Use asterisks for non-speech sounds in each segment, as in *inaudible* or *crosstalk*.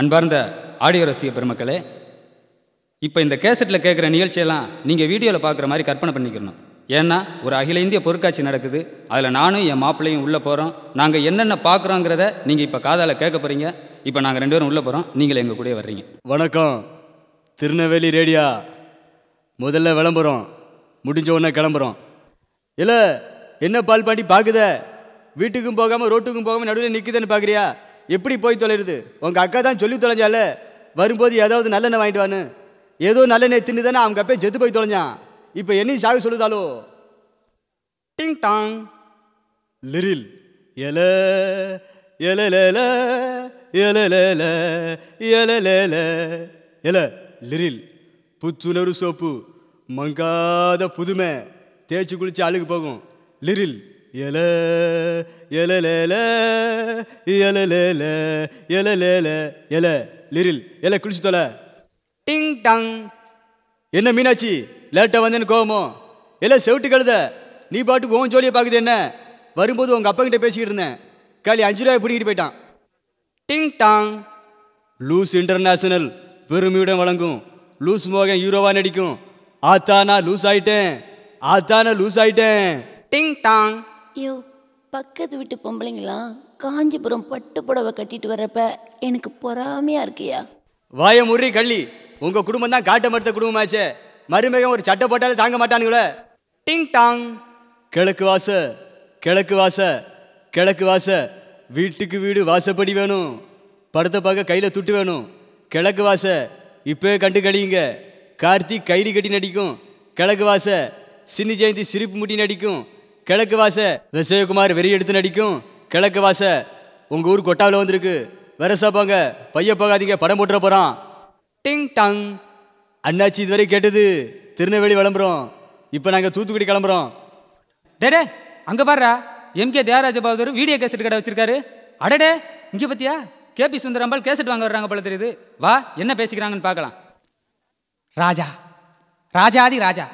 அன்பார்ந்த ஆடியோ ரசிக பெருமக்களே இப்போ இந்த கேசட்டில் கேட்குற நிகழ்ச்சியெல்லாம் நீங்கள் வீடியோவில் பார்க்குற மாதிரி கற்பனை பண்ணிக்கணும் ஏன்னா ஒரு அகில இந்திய பொருட்காட்சி நடக்குது அதில் நானும் என் மாப்பிள்ளையும் உள்ளே போகிறோம் நாங்கள் என்னென்ன பார்க்குறோங்கிறத நீங்கள் இப்போ காதால் கேட்க போகிறீங்க இப்போ நாங்கள் ரெண்டு பேரும் உள்ளே போகிறோம் நீங்கள் எங்கள் கூட வர்றீங்க வணக்கம் திருநெல்வேலி ரேடியா முதல்ல விளம்புறோம் முடிஞ்ச உடனே கிளம்புறோம் இல்லை என்ன பால் பாண்டி பார்க்குத வீட்டுக்கும் போகாமல் ரோட்டுக்கும் போகாமல் நடுவில் நிற்குதுன்னு பார்க்குறியா எப்படி போய் தொலைறது உங்கள் அக்கா தான் சொல்லி தொலைஞ்சால வரும்போது ஏதாவது நல்லெண்ணெய் வாங்கிட்டு வான்னு ஏதோ நல்லெண்ணெய் தின்னு தானே அவங்க அப்பே செத்து போய் தொலைஞ்சான் இப்போ என்னையும் சாவி சொல்லுதாலோ டிங் டாங் லிரில் எல எலலேல எலலேல எலலேல எல லிரில் புத்துணர்வு சோப்பு மங்காத புதுமை தேய்ச்சி குளித்து அழுகு போகும் லிரில் எல எலலேல எலலேல எலலேல எல லிரில் எல குளிச்சு தொலை டிங் டங் என்ன மீனாட்சி லேட்டாக வந்தேன்னு கோவமோ எல செவிட்டு கழுத நீ பாட்டுக்கு கோவம் ஜோலியை பார்க்குது என்ன வரும்போது உங்கள் அப்பங்கிட்ட பேசிக்கிட்டு இருந்தேன் காலி அஞ்சு ரூபாய் பிடிக்கிட்டு போயிட்டான் டிங் டாங் லூஸ் இன்டர்நேஷனல் பெருமையுடன் வழங்கும் லூஸ் மோகன் ஹீரோவா நடிக்கும் ஆத்தானா லூஸ் ஆயிட்டேன் ஆத்தானா லூஸ் ஆயிட்டேன் டிங் டாங் ஐயோ பக்கத்து வீட்டு பொம்பளைங்களாம் காஞ்சிபுரம் பட்டு புடவை கட்டிட்டு வர்றப்ப எனக்கு பொறாமையா இருக்கியா வாய முறி கள்ளி உங்க குடும்பம் தான் காட்ட மறுத்த குடும்பமாச்சே மருமகன் ஒரு சட்டை போட்டாலே தாங்க மாட்டானுங்களே டிங் டாங் கிழக்கு வாச கிழக்கு வாச கிழக்கு வாச வீட்டுக்கு வீடு வாசப்படி வேணும் படத்தை பார்க்க கையில் துட்டு வேணும் கிழக்கு வாச இப்போ கண்டு கழியுங்க கார்த்திக் கைலி கட்டி நடிக்கும் கிழக்கு வாச சின்ன ஜெயந்தி சிரிப்பு முட்டி நடிக்கும் கிழக்கு வாச விசயகுமார் வெறி எடுத்து நடிக்கும் கிழக்கு வாச உங்கள் ஊர் கொட்டாவில் வந்திருக்கு வெரசா போங்க பைய போகாதீங்க படம் போட்டுற போகிறான் டிங் டங் அண்ணாச்சி இதுவரை கேட்டது திருநெல்வேலி விளம்பரம் இப்போ நாங்கள் தூத்துக்குடி கிளம்புறோம் டேடே அங்கே பாடுறா M K Devaraja Bahadur video cassette கடை வச்சிருக்காரு அடடே இங்கே பத்தியா கேபி சுந்தரம்பால் கேசட் வாங்க வர்றாங்க போல தெரியுது வா என்ன பேசிக்கிறாங்கன்னு பார்க்கலாம் ராஜா ராஜாதி ராஜா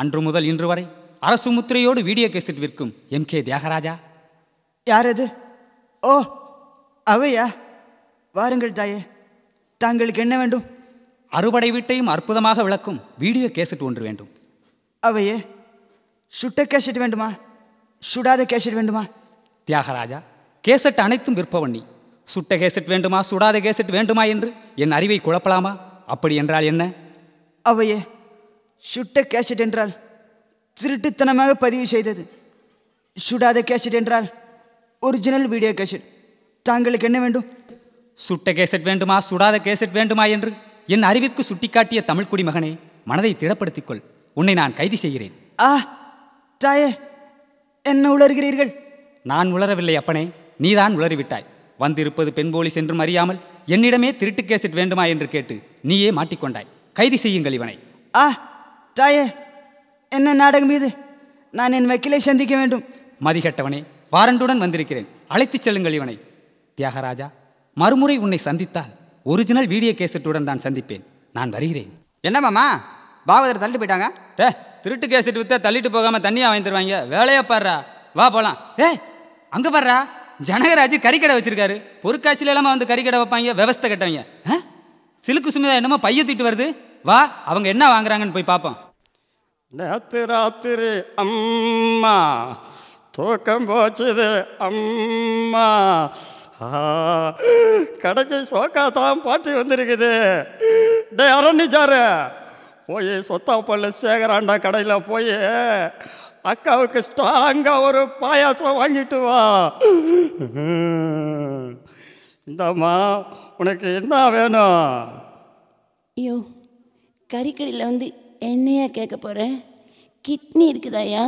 அன்று முதல் இன்று வரை அரசு முத்திரையோடு வீடியோ கேசட் விற்கும் எம் கே தியாகராஜா யார் அது ஓ அவையா வாருங்கள் தாயே தாங்களுக்கு என்ன வேண்டும் அறுபடை வீட்டையும் அற்புதமாக விளக்கும் வீடியோ கேசட் ஒன்று வேண்டும் அவையே சுட்ட கேசட் வேண்டுமா சுடாத கேசட் வேண்டுமா தியாகராஜா கேசட் அனைத்தும் விற்பவன் நீ சுட்ட கேசட் வேண்டுமா சுடாத கேசட் வேண்டுமா என்று என் அறிவை குழப்பலாமா அப்படி என்றால் என்ன அவையே சுட்ட கேசட் என்றால் திருட்டுத்தனமாக பதிவு செய்தது சுடாத கேசட் என்றால் ஒரிஜினல் வீடியோ கேசட் தாங்களுக்கு என்ன வேண்டும் சுட்ட கேசட் வேண்டுமா சுடாத கேசட் வேண்டுமா என்று என் அறிவிற்கு சுட்டிக்காட்டிய தமிழ்குடி மகனே மனதை திடப்படுத்திக்கொள் உன்னை நான் கைது செய்கிறேன் ஆ தாயே என்ன உளர்கிறீர்கள் நான் உளரவில்லை அப்பனே நீதான் உளறிவிட்டாய் வந்திருப்பது பெண் போலீஸ் என்றும் அறியாமல் என்னிடமே திருட்டு கேசட் வேண்டுமா என்று கேட்டு நீயே மாட்டிக்கொண்டாய் கைது செய்யுங்கள் இவனை ஆ தாயே என்ன நாடகம் இது நான் என் வக்கீலை சந்திக்க வேண்டும் மதிகட்டவனே வாரண்டுடன் வந்திருக்கிறேன் அழைத்துச் செல்லுங்கள் இவனை தியாகராஜா மறுமுறை உன்னை சந்தித்தால் ஒரிஜினல் வீடியோ கேசட்டுடன் தான் சந்திப்பேன் நான் வருகிறேன் என்னமாமா பாகவதர் தள்ளிட்டு போயிட்டாங்க டே திருட்டு கேசட் வித்தா தள்ளிட்டு போகாமல் தண்ணியாக வாங்கி தருவாங்க பாடுறா வா போகலாம் ஏய் அங்கே பாடுறா ஜனகராஜ் கறிக்கடை வச்சிருக்காரு பொருட்காட்சியில் எல்லாமே வந்து கறிக்கடை வைப்பாங்க விவஸ்தை கட்டவங்க சிலுக்கு சுமிதா என்னமோ பைய தூக்கிட்டு வருது வா அவங்க என்ன வாங்குறாங்கன்னு போய் பார்ப்போம் நேத்து ராத்திரி அம்மா தூக்கம் போச்சுது அம்மா கடைக்கு சோக்கா தான் பாட்டி வந்திருக்குது டே அரண்ணிச்சாரு போய் சொத்தா பல்லு சேகராண்டா கடையில் போய் அக்காவுக்கு ஸ்ட்ராங்காக ஒரு பாயாசம் வாங்கிட்டு வா இந்தாம்மா உனக்கு என்ன வேணும் ஐயோ கறிக்கடியில் வந்து என்னையா கேட்க போகிறேன் கிட்னி இருக்குதாயா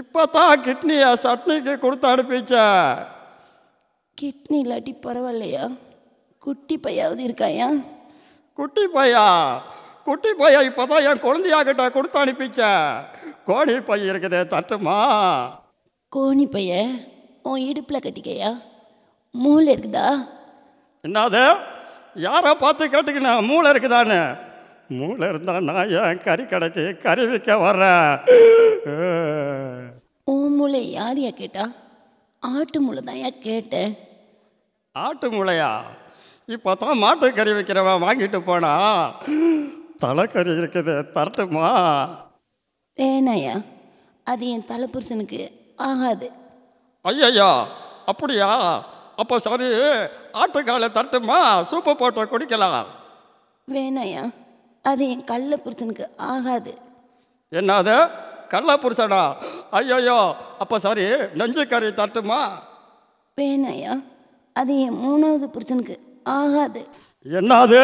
இப்போ தான் கிட்னியா சட்னிக்கு கொடுத்து அனுப்பிச்சா கிட்னி இல்லாட்டி பரவாயில்லையா குட்டி பையாவது இருக்காயா குட்டி பையா குட்டி பையா இப்போ தான் என் குழந்தையாகிட்ட கொடுத்து அனுப்பிச்சா கோணி பைய இருக்குதே தட்டுமா கோணி பைய உன் இடுப்பில் கட்டிக்கையா மூளை இருக்குதா என்னது யாரை பார்த்து கேட்டுக்கணும் மூளை இருக்குதான்னு மூளை இருந்தால் நான் ஏன் கறி கடைக்கு கறி விற்க வர்றேன் ஓ மூளை யார் கேட்டா ஆட்டு மூளை தான் கேட்டேன் ஆட்டு மூளையா இப்போ தான் மாட்டு கறி விற்கிறவன் வாங்கிட்டு போனா தலைக்கறி இருக்குது தரட்டுமா வேணாயா அது என் தலைப்புருஷனுக்கு ஆகாது ஐயா அப்படியா அப்போ சரி ஆட்டுக்காலை தரட்டுமா சூப்பு போட்டு குடிக்கலாம் வேணாயா அது என் கள்ள புருஷனுக்கு ஆகாது என்ன அது கள்ள புருஷனா ஐயோயோ அப்போ சாரி நெஞ்சுக்கறி தட்டுமா வேணாயா அது என் மூணாவது புருஷனுக்கு ஆகாது என்னாது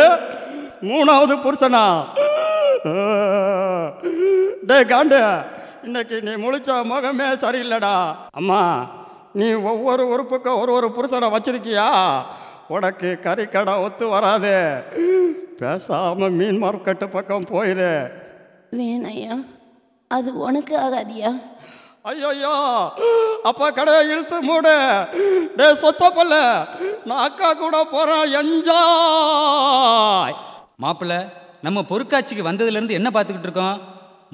மூணாவது புருஷனா டே காண்டு இன்னைக்கு நீ முழிச்ச முகமே சரியில்லைடா அம்மா நீ ஒவ்வொரு உறுப்புக்கும் ஒரு ஒரு புருஷனை வச்சிருக்கியா உனக்கு கடை ஒத்து வராதே பேசாமல் மீன் மார்க்கெட்டு பக்கம் போயிரு வேணையா அது உனக்கு ஆகாதியா ஐயோ அப்பா கடையை இழுத்து மூடு டே சொத்த பல்ல நான் அக்கா கூட போகிறேன் எஞ்சாய் மாப்பிள்ள நம்ம பொருட்காட்சிக்கு வந்ததுலேருந்து என்ன பார்த்துக்கிட்டு இருக்கோம்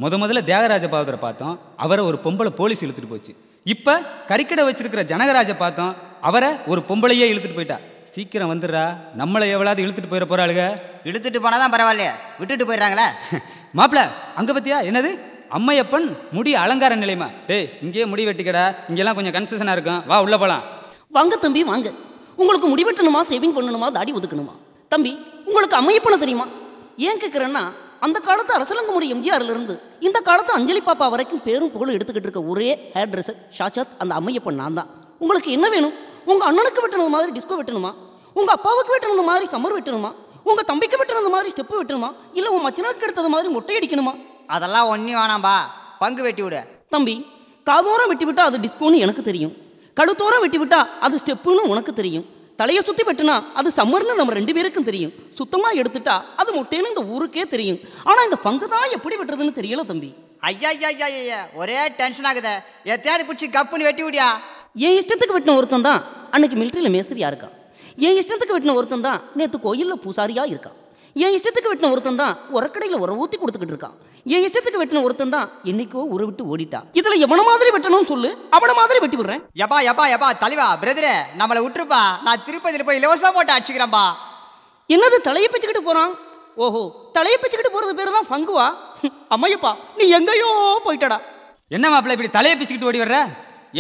முத முதல்ல தியாகராஜ பாவதரை பார்த்தோம் அவரை ஒரு பொம்பளை போலீஸ் இழுத்துட்டு போச்சு இப்போ கறிக்கடை வச்சிருக்கிற ஜனகராஜை பார்த்தோம் அவரை ஒரு பொம்பளையே இழுத்துட்டு போயிட்டா சீக்கிரம் வந்துடுறா நம்மளை எவ்வளவு இழுத்துட்டு போயிட போறாளுங்க இழுத்துட்டு போனாதான் பரவாயில்லையே விட்டுட்டு போயிடுறாங்களே *laughs* மாப்பிள்ள அங்க பத்தியா என்னது அம்மையப்பன் முடி அலங்கார நிலைமா டே இங்கேயே முடி வெட்டிக்கடா இங்கெல்லாம் கொஞ்சம் கன்செஷனாக இருக்கும் வா உள்ளே போகலாம் வாங்க தம்பி வாங்க உங்களுக்கு முடி வெட்டணுமா சேவிங் பண்ணணுமா தாடி ஒதுக்கணுமா தம்பி உங்களுக்கு அம்மையப்பனை தெரியுமா ஏன் கேட்குறேன்னா அந்த காலத்து அரசலங்குமுறை எம்ஜிஆர்லேருந்து இந்த காலத்து அஞ்சலி பாப்பா வரைக்கும் பேரும் புகழும் எடுத்துக்கிட்டு இருக்க ஒரே ஹேர் ட்ரெஸ்ஸர் ஷாச்சாத் அந்த அம்மையப்பன் நான் தான் உங்களுக்கு என்ன வேணும் உங்கள் அண்ணனுக்கு வெட்டினது மாதிரி டிஸ்கோ வெட்டணுமா உங்கள் அப்பாவுக்கு வெட்டினது மாதிரி சம்மர் வெட்டணுமா உங்கள் தம்பிக்கு வெட்டினது மாதிரி ஸ்டெப்பு வெட்டணுமா இல்லை உன் மச்சனுக்கு எடுத்தது மாதிரி மொட்டை அடிக்கணுமா அதெல்லாம் ஒன்றி வேணாம்பா பங்கு வெட்டி விடு தம்பி காதோரம் வெட்டி விட்டால் அது டிஸ்கோன்னு எனக்கு தெரியும் கழுத்தோரம் வெட்டி விட்டால் அது ஸ்டெப்புன்னு உனக்கு தெரியும் தலையை சுற்றி வெட்டினா அது சம்மர்னு நம்ம ரெண்டு பேருக்கும் தெரியும் சுத்தமாக எடுத்துட்டா அது முட்டைன்னு இந்த ஊருக்கே தெரியும் ஆனால் இந்த பங்கு தான் எப்படி வெட்டுறதுன்னு தெரியல தம்பி ஐயா ஐயா ஐயா ஐயா ஒரே டென்ஷன் ஆகுதே எத்தையாவது பிடிச்சி கப்புன்னு வெட்டி விடியா என் இஷ்டத்துக்கு வெட்டின ஒருத்தன் தான் அன்னைக்கு மிலிட்ரியில் மேஸ்திரியாக இருக்கான் என் இஷ்டத்துக்கு வெட்டின ஒருத்தன் தான் நேற்று கோயிலில் பூசாரியாக இருக்கான் என் இஷ்டத்துக்கு வெட்டின ஒருத்தன் தான் உரக்கடையில் உரம் ஊற்றி கொடுத்துக்கிட்டு இருக்கான் என் இஷ்டத்துக்கு வெட்டின ஒருத்தன் தான் என்னைக்கோ உறவு விட்டு ஓடிட்டான் இதில் எவன மாதிரி வெட்டணும்னு சொல்லு அவனை மாதிரி வெட்டி விடுறேன் எப்பா எப்பா எப்பா தலைவா பிரதரே நம்மளை விட்டுருப்பா நான் திருப்பதியில் போய் இலவசம் போட்டு அடிச்சுக்கிறேன்பா என்னது தலையை பிச்சுக்கிட்டு போகிறான் ஓஹோ தலையை பிச்சுக்கிட்டு போறது பேரு தான் ஃபங்குவா அம்மையப்பா நீ எங்கேயோ போயிட்டடா என்ன மாப்பிள்ள இப்படி தலையை பிச்சுக்கிட்டு ஓடி வர்ற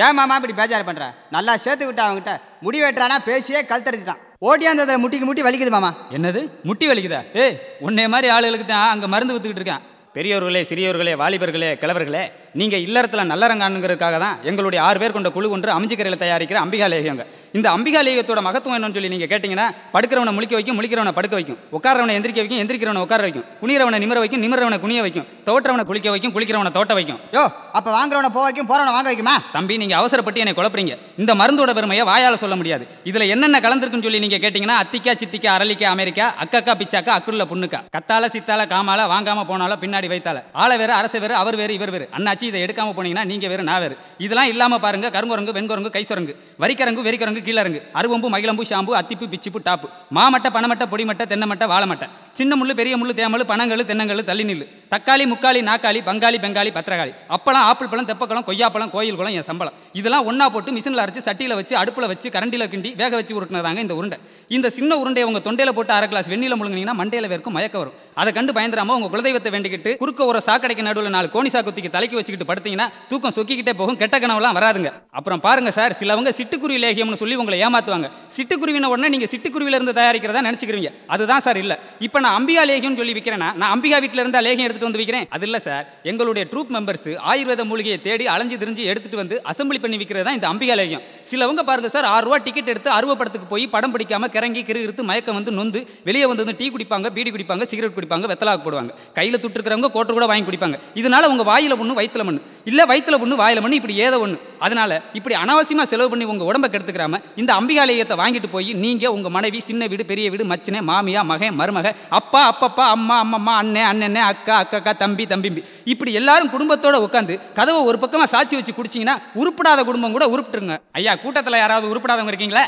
ஏன் மாமா இப்படி பேஜார் பண்ணுற நல்லா சேர்த்துக்கிட்டா அவங்ககிட்ட முடி வெட்டுறானா பேசியே கல் தடுத்துட்டான் ஓட்டியாந்ததை முட்டிக்கு முட்டி வலிக்குது மாமா என்னது முட்டி வலிக்குதா ஏ உன்னைய மாதிரி ஆளுகளுக்கு தான் அங்கே மருந்து வித்துக்கிட்டு இருக்கேன் பெரியவர்களே சிறியவர்களே வாலிபர்களே கிழவர்களே நீங்கள் இல்லறத்தில் நல்லறங்கானுங்கிறதுக்காக தான் எங்களுடைய ஆறு பேர் கொண்ட குழு ஒன்று அமிஞ்சிக்கரையில் தயாரிக்கிற அம்பிகாலேகங்க இந்த அம்பிகாலேகத்தோட மகத்துவம் என்னன்னு சொல்லி நீங்கள் கேட்டிங்கன்னா படுக்கிறவனை முழிக்க வைக்கும் முழிக்கிறவனை படுக்க வைக்கும் உட்காரவனை எந்திரிக்க வைக்கும் எந்திரிக்கிறவனை உட்கார வைக்கும் குனிறவனை நிமிர வைக்கும் நிமிரவனை குனிய வைக்கும் தோற்றவனை குளிக்க வைக்கும் குளிக்கிறவனை தோட்ட வைக்கும் யோ அப்போ வாங்குறவனை போக வைக்கும் போகிறவனை வாங்க வைக்குமா தம்பி நீங்கள் அவசரப்பட்டு என்னை குழப்பறீங்க இந்த மருந்தோட பெருமையை வாயால் சொல்ல முடியாது இதில் என்னென்ன கலந்துருக்குன்னு சொல்லி நீங்கள் கேட்டிங்கன்னா அத்திக்கா சித்திக்கா அரளிக்கா அமெரிக்கா அக்கக்கா பிச்சாக்கா அக்குள்ள புண்ணுக்கா கத்தால சித்தால காமால வாங்காமல் போனாலும் பின்னாடி வைத்தால ஆள வேறு அரசு வேறு அவர் வேறு இவர் வேறு அண்ணாச்சி நினச்சி இதை எடுக்காமல் போனீங்கன்னா நீங்கள் வேறு நான் வேறு இதெல்லாம் இல்லாமல் பாருங்கள் கருங்குரங்கு வெண்குரங்கு கைசுரங்கு வரிக்கரங்கு வெறிக்கரங்கு கீழரங்கு அருவம்பு மகிழம்பு ஷாம்பு அத்திப்பு பிச்சிப்பு டாப்பு மாமட்டை பனமட்டை பொடிமட்டை தென்னமட்டை வாழமட்டை சின்ன முள்ளு பெரிய முள்ளு தேமல் பணங்கள் தென்னங்கள் நில் தக்காளி முக்காளி நாக்காளி பங்காளி பெங்காளி பத்திரகாளி அப்பளம் ஆப்பிள் பழம் தெப்பக்குளம் கொய்யாப்பழம் கோயில் குளம் என் சம்பளம் இதெல்லாம் ஒன்றா போட்டு மிஷினில் அரைச்சி சட்டியில் வச்சு அடுப்பில் வச்சு கரண்டியில் கிண்டி வேக வச்சு உருட்டினதாங்க இந்த உருண்டை இந்த சின்ன உருண்டை உங்கள் தொண்டையில் போட்டு அரை கிளாஸ் வெண்ணில முழுங்கினீங்கன்னா மண்டையில் வேர்க்கும் மயக்க வரும் அதை கண்டு பயந்துராமல் உங்கள் குலதெய்வத்தை வேண்டிக்கிட்டு குறுக்க ஒரு சாக்கடைக்கு நடுவில் நாலு கோணிசா குத்திக்கு தலைக்கு வச்சு வச்சுக்கிட்டு படுத்தீங்கன்னா தூக்கம் சொக்கிக்கிட்டே போகும் கெட்ட கனவுலாம் வராதுங்க அப்புறம் பாருங்கள் சார் சிலவங்க சிட்டுக்குருவி லேகியம்னு சொல்லி உங்களை ஏமாற்றுவாங்க சிட்டுக்குருவின உடனே நீங்கள் சிட்டுக்குருவிலேருந்து தயாரிக்கிறதா நினச்சிக்கிறீங்க அதுதான் சார் இல்லை இப்போ நான் அம்பிகா லேகியம்னு சொல்லி விற்கிறேன்னா நான் அம்பிகா வீட்டில் இருந்தால் லேகியம் எடுத்துட்டு வந்து விற்கிறேன் அது இல்லை சார் எங்களுடைய ட்ரூப் மெம்பர்ஸ் ஆயுர்வேத மூலிகையை தேடி அலைஞ்சு திரிஞ்சு எடுத்துட்டு வந்து அசம்பிளி பண்ணி விற்கிறது தான் இந்த அம்பிகா லேகியம் சிலவங்க பாருங்கள் சார் ஆறு ரூபா டிக்கெட் எடுத்து அறுவை படத்துக்கு போய் படம் பிடிக்காமல் கிறங்கி கிரு இருந்து மயக்கம் வந்து நொந்து வெளியே வந்து டீ குடிப்பாங்க பீடி குடிப்பாங்க சிகரெட் குடிப்பாங்க வெத்தலாக போடுவாங்க கையில் துட்டுருக்கிறவங்க கோட்டர் கூட வாங்கி குடிப்பாங்க இதனால் உங்கள் வாயில் ஒன்றும் வயிற்றுல வயிற்றில் மண் இல்லை வயிற்றில் பொண்ணு வாயில் மண் இப்படி ஏதோ ஒன்று அதனால் இப்படி அனாவசியமாக செலவு பண்ணி உங்கள் உடம்பை கெடுத்துக்கிறாம இந்த அம்பிகாலயத்தை வாங்கிட்டு போய் நீங்கள் உங்கள் மனைவி சின்ன வீடு பெரிய வீடு மச்சினே மாமியா மகன் மருமக அப்பா அப்பப்பா அம்மா அம்மம்மா அண்ணன் அண்ணன் அக்கா அக்கா தம்பி தம்பிம்பி இப்படி எல்லாரும் குடும்பத்தோடு உட்காந்து கதவை ஒரு பக்கமாக சாட்சி வச்சு குடிச்சிங்கன்னா உருப்படாத குடும்பம் கூட உருப்பிட்டுருங்க ஐயா கூட்டத்தில் யாராவது உருப்படாதவங்க இருக்கீங்களா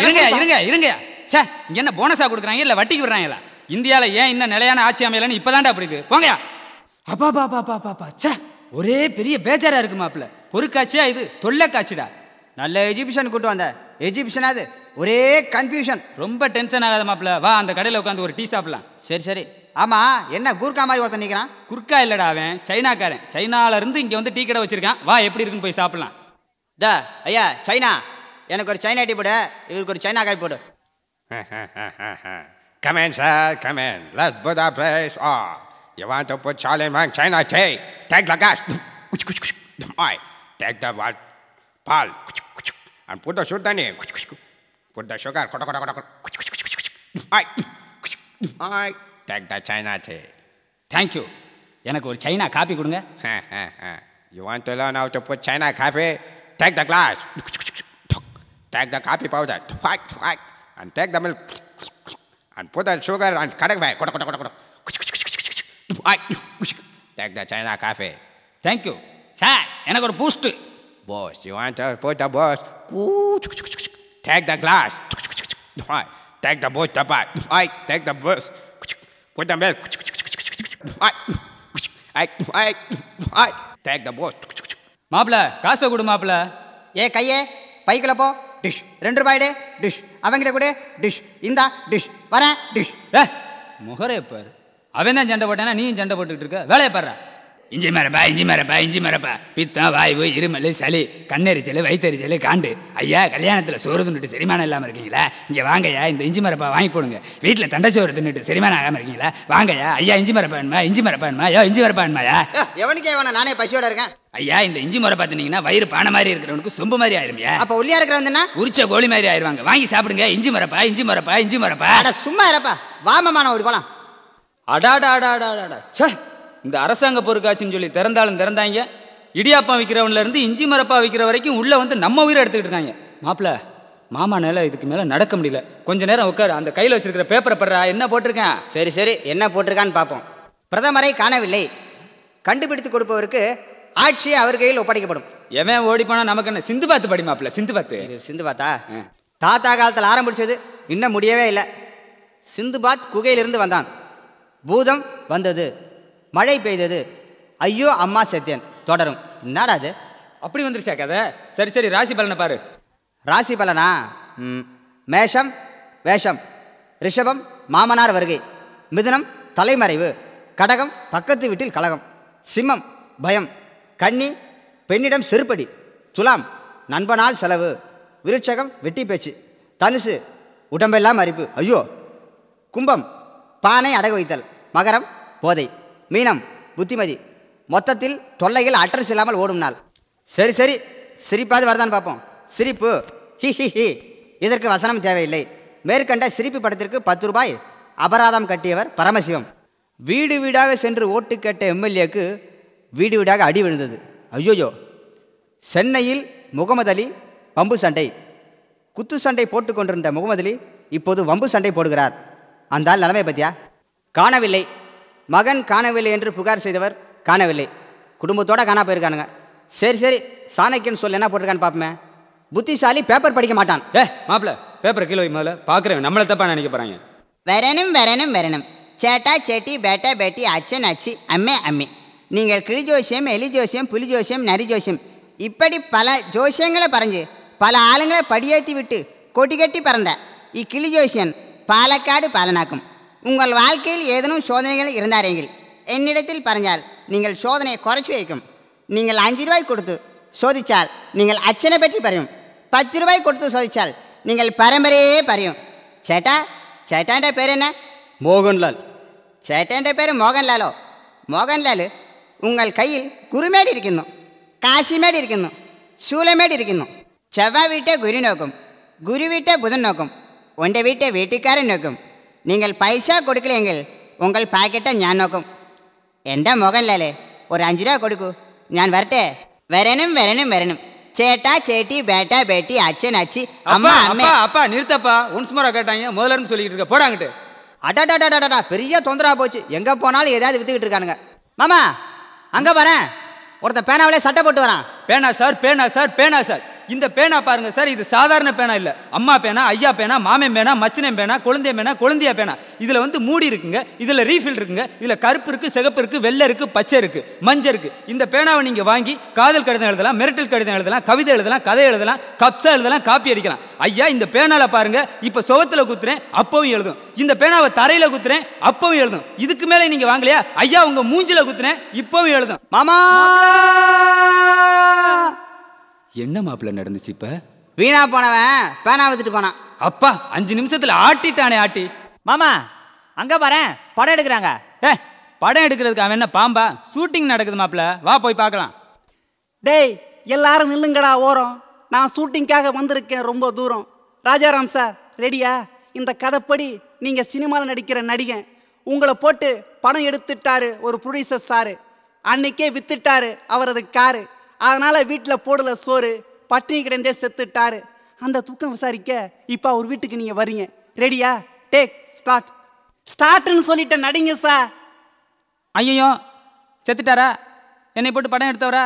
இருங்க இருங்க இருங்க சே என்ன போனஸாக கொடுக்குறாங்க இல்லை வட்டிக்கு விடுறாங்களா இந்தியாவில் ஏன் இன்னும் நிலையான ஆட்சி அமையலன்னு இப்போ தான்டா புரியுது போங்கயா அப்பா பாப்பா பாப்பா பாச்சா ஒரே பெரிய பேஜாராக இருக்கு மாப்பிள்ள பொறுக்காட்சியா இது தொல்லைக்காட்சிடா நல்ல எஜிபிஷன் கூட்டு வந்த எஜிபிஷனாது ஒரே கன்ஃபியூஷன் ரொம்ப டென்ஷன் ஆகாத மாப்பிள்ள வா அந்த கடையில் உட்காந்து ஒரு டீ சாப்பிடலாம் சரி சரி ஆமாம் என்ன குர்கா மாதிரி ஒருத்தன் நிற்கிறான் குர்கா இல்லைடா அவன் சைனாக்காரன் இருந்து இங்கே வந்து டீ கடை வச்சுருக்கான் வா எப்படி இருக்குன்னு போய் சாப்பிட்லாம் தா ஐயா சைனா எனக்கு ஒரு சைனா டீ போடு இவருக்கு ஒரு சைனா காய் போடு *laughs* Come in, sir, come in. let Buddha place on. You want to put Charlie Mank China tea? Take the gas. I take the what? Pal. And put the sugar in. Put the sugar. I. Take the China tea. Thank you. எனக்கு ஒரு China காப்பி கொடுங்க you want to learn how to put China coffee take the glass take the coffee powder and take the milk and both sugar and கடகை கொட கொட கொட கொட thank the China coffee thank you sir எனக்கு ஒரு Boost போஸ் வாங்க போச்சா போஸ் thank the glass thank the boss தப்பா ஆய் தேங்க் த போஸ் போச்சா மேல் ஆய் ஆய் ஆய் ஆய் தேங்க் த போஸ் மாப்பிள்ள காசை கொடு மாப்பிள்ள ஏ கையே பைக்கில் போ டிஷ் ரெண்டு ரூபாய் டே டிஷ் அவங்கிட்ட கூட டிஷ் இந்தா டிஷ் வரேன் டிஷ் முகரே பாரு அவன் தான் சண்டை போட்டேன்னா நீயும் சண்டை போட்டுக்கிட்டு இருக்க வேலையை பாடுறா இஞ்சி மரப்பா இஞ்சி மரப்பா இஞ்சி மரப்பா பித்தம் வாய்வு இருமல் சளி கண்ணெரிச்சல் வயிற்றுச்சல் காண்டு ஐயா கல்யாணத்தில் சோறு தின்னுட்டு செரிமானம் இல்லாமல் இருக்கீங்களா இங்கே வாங்கய்யா இந்த இஞ்சி மரப்பா வாங்கி போடுங்க வீட்டில் சோறு தின்னுட்டு செரிமானம் ஆகாமல் இருக்கீங்களா வாங்கய்யா ஐயா இஞ்சி மரப்பா இஞ்சி மரப்பா ஐயோ இஞ்சி மரப்பா எவனுக்கே வேணா நானே பசியோட இருக்கேன் ஐயா இந்த இஞ்சி முறை பார்த்தீங்கன்னா வயிறு பானை மாதிரி இருக்கிறவனுக்கு சொம்பு மாதிரி ஆயிருமியா அப்ப ஒல்லியா இருக்கிறவங்க உரிச்ச கோழி மாதிரி ஆயிருவாங்க வாங்கி சாப்பிடுங்க இஞ்சி மரப்பா இஞ்சி மரப்பா இஞ்சி மரப்பா சும்மா இருப்பா வாமமான ஓடி போலாம் அடாடா அடாடா அடாடா சே இந்த அரசாங்க பொருட்காட்சின்னு சொல்லி திறந்தாலும் திறந்தாங்க இடியாப்பம் விற்கிறவன்லேருந்து இஞ்சி மரப்பா விற்கிற வரைக்கும் உள்ளே வந்து நம்ம உயிரை எடுத்துக்கிட்டு இருக்காங்க மாப்பிள்ள மாமானால இதுக்கு மேலே நடக்க முடியல கொஞ்ச நேரம் உட்காரு அந்த கையில் வச்சிருக்கிற பேப்பரை படுறா என்ன போட்டிருக்கேன் சரி சரி என்ன போட்டிருக்கான்னு பார்ப்போம் பிரதமரை காணவில்லை கண்டுபிடித்து கொடுப்பவருக்கு ஆட்சியை அவர் கையில் ஒப்படைக்கப்படும் எவன் ஓடி நமக்கு என்ன சிந்து பார்த்து படி மாப்பிள்ள சிந்து பாத்து சிந்து பார்த்தா தாத்தா காலத்தில் ஆரம்பிச்சது இன்னும் முடியவே இல்லை சிந்து பாத் குகையிலிருந்து வந்தான் பூதம் வந்தது மழை பெய்தது ஐயோ அம்மா செத்தேன் தொடரும் என்னடாது அது அப்படி வந்துருச்சா கதை சரி சரி ராசி பலனை பாரு ராசி பலனா மேஷம் வேஷம் ரிஷபம் மாமனார் வருகை மிதுனம் தலைமறைவு கடகம் பக்கத்து வீட்டில் கலகம் சிம்மம் பயம் கன்னி பெண்ணிடம் செருப்படி துலாம் நண்பனால் செலவு விருட்சகம் வெட்டி பேச்சு தனுசு உடம்பெல்லாம் அரிப்பு ஐயோ கும்பம் பானை அடகு வைத்தல் மகரம் போதை மீனம் புத்திமதி மொத்தத்தில் தொல்லைகள் அட்ரஸ் இல்லாமல் ஓடும் நாள் சரி சரி சிரிப்பாது வருதான்னு பார்ப்போம் சிரிப்பு ஹி ஹி ஹி இதற்கு வசனம் தேவையில்லை மேற்கண்ட சிரிப்பு படத்திற்கு பத்து ரூபாய் அபராதம் கட்டியவர் பரமசிவம் வீடு வீடாக சென்று ஓட்டு கேட்ட எம்எல்ஏக்கு வீடு வீடாக அடி விழுந்தது ஐயோயோ சென்னையில் முகமது அலி வம்பு சண்டை குத்து சண்டை போட்டு கொண்டிருந்த முகமது அலி இப்போது வம்பு சண்டை போடுகிறார் அந்த நிலைமை பத்தியா காணவில்லை மகன் காணவில்லை என்று புகார் செய்தவர் காணவில்லை குடும்பத்தோடு காணா போயிருக்கானுங்க சரி சரி சாணக்கியன் சொல்ல என்ன போட்டிருக்கான்னு பார்ப்போமே புத்திசாலி பேப்பர் படிக்க மாட்டான் ஏ மாப்பிள பேப்பர் கீழே முதல்ல பார்க்குறேன் நம்மளை தப்பா நினைக்க போகிறாங்க வரணும் வரணும் வரணும் சேட்டா சேட்டி பேட்டா பேட்டி அச்சன் அச்சி அம்மே அம்மி நீங்கள் கிளி ஜோசியம் எலி ஜோசியம் புலி ஜோசியம் நரி ஜோசியம் இப்படி பல ஜோசியங்களை பறஞ்சு பல ஆளுங்களை படியேற்றி விட்டு கொட்டி கட்டி பறந்த இக்கிளி ஜோசியன் பாலக்காடு பாலனாக்கும் ഉള്ള വാഴയിൽ ஏதேனும் ശോധനകൾ இருந்தாரெங்கில் എന്നിടത്തിൽ പറഞ്ഞാൽ നിങ്ങൾ ശോധനയെ കുറച്ചു വയ്ക്കും നിങ്ങൾ അഞ്ച് രൂപ കൊടുത്ത് ചോദിച്ചാൽ നിങ്ങൾ അച്ഛനെ പറ്റി പറയും പത്ത് രൂപ കൊടുത്ത് ചോദിച്ചാൽ നിങ്ങൾ പരമ്പരയെ പറയും ചേട്ടാ ചേട്ടാൻ്റെ പേരെന്നെ മോഹൻലാൽ ചേട്ടൻ്റെ പേര് മോഹൻലാലോ മോഹൻലാൽ ഉങ്ങൾ കയ്യിൽ കുറുമേടിയിരിക്കുന്നു കാശിമേടിയിരിക്കുന്നു ശൂലമേടിയിരിക്കുന്നു ചവ്വ വീട്ടെ ഗുരു നോക്കും ഗുരു വീട്ടെ ബുധൻ നോക്കും ഒൻ്റെ വീട്ടെ വീട്ടിക്കാരൻ നോക്കും നിങ്ങൾ പൈസ உங்கள் பாக்கெட்டை ஞான் நோக்கும் எந்த முகம் മുഖല്ലേ ஒரு அஞ்சு ரூபா கொடுக்கு ஞான் வரட்டே வரணும் வரணும் வரணும் சேட்டா சேட்டி பேட்டா பேட்டி அச்சன் அச்சி அம்மா அம்மா அப்பா நிறுத்தப்பா ஒன்ஸ் மோரா கேட்டாங்க முதல்ல இருந்து சொல்லிட்டு இருக்க போடாங்கிட்டு அடாடாடாடாடா பெரிய தொந்தரா போச்சு எங்கே போனாலும் ஏதாவது வித்துக்கிட்டு இருக்கானுங்க மாமா அங்கே வரேன் ஒருத்தன் பேனாவிலே சட்டை போட்டு வரான் பேனா சார் பேனா சார் பேனா சார் இந்த பேனா பாருங்க சார் இது சாதாரண பேனா இல்லை அம்மா பேனா ஐயா பேனா மாமன் பேனா மச்சினன் பேனா குழந்தை பேனா குழந்தையா பேனா இதில் வந்து மூடி இருக்குங்க இதில் ரீஃபில் இருக்குங்க இதில் கருப்பு இருக்குது சிகப்பு இருக்குது வெள்ளை இருக்குது பச்சை இருக்குது மஞ்சள் இருக்குது இந்த பேனாவை நீங்கள் வாங்கி காதல் கடிதம் எழுதலாம் மிரட்டல் கடிதம் எழுதலாம் கவிதை எழுதலாம் கதை எழுதலாம் கப்ஸா எழுதலாம் காப்பி அடிக்கலாம் ஐயா இந்த பேனாவில் பாருங்கள் இப்போ சுகத்தில் குத்துறேன் அப்பவும் எழுதும் இந்த பேனாவை தரையில் குத்துறேன் அப்பவும் எழுதும் இதுக்கு மேலே நீங்கள் வாங்கலையா ஐயா உங்கள் மூஞ்சில் குத்துறேன் இப்பவும் எழுதும் மாமா என்ன மாப்பிள்ள நடந்துச்சு இப்ப வீணா போனவன் பேனா வந்துட்டு போனான் அப்பா அஞ்சு நிமிஷத்துல ஆட்டிட்டானே ஆட்டி மாமா அங்க பாரு படம் எடுக்கிறாங்க ஏ படம் எடுக்கிறதுக்கு அவன் என்ன பாம்பா ஷூட்டிங் நடக்குது மாப்பிள்ள வா போய் பார்க்கலாம் டேய் எல்லாரும் நில்லுங்கடா ஓரம் நான் ஷூட்டிங்காக வந்திருக்கேன் ரொம்ப தூரம் ராஜாராம் சார் ரெடியா இந்த கதைப்படி நீங்கள் சினிமாவில் நடிக்கிற நடிகன் உங்களை போட்டு படம் எடுத்துட்டாரு ஒரு ப்ரொடியூசர் சாரு அன்னைக்கே வித்துட்டாரு அவரது காரு அதனால் வீட்டில் போடல சோறு பட்டினி கிடந்தே செத்துட்டாரு அந்த தூக்கம் விசாரிக்க இப்போ அவர் வீட்டுக்கு நீங்கள் வரீங்க ரெடியா டேக் ஸ்டார்ட் ஸ்டார்ட்னு சொல்லிட்டு நடிங்க சார் ஐயோ செத்துட்டாரா என்னை போட்டு படம் எடுத்தவரா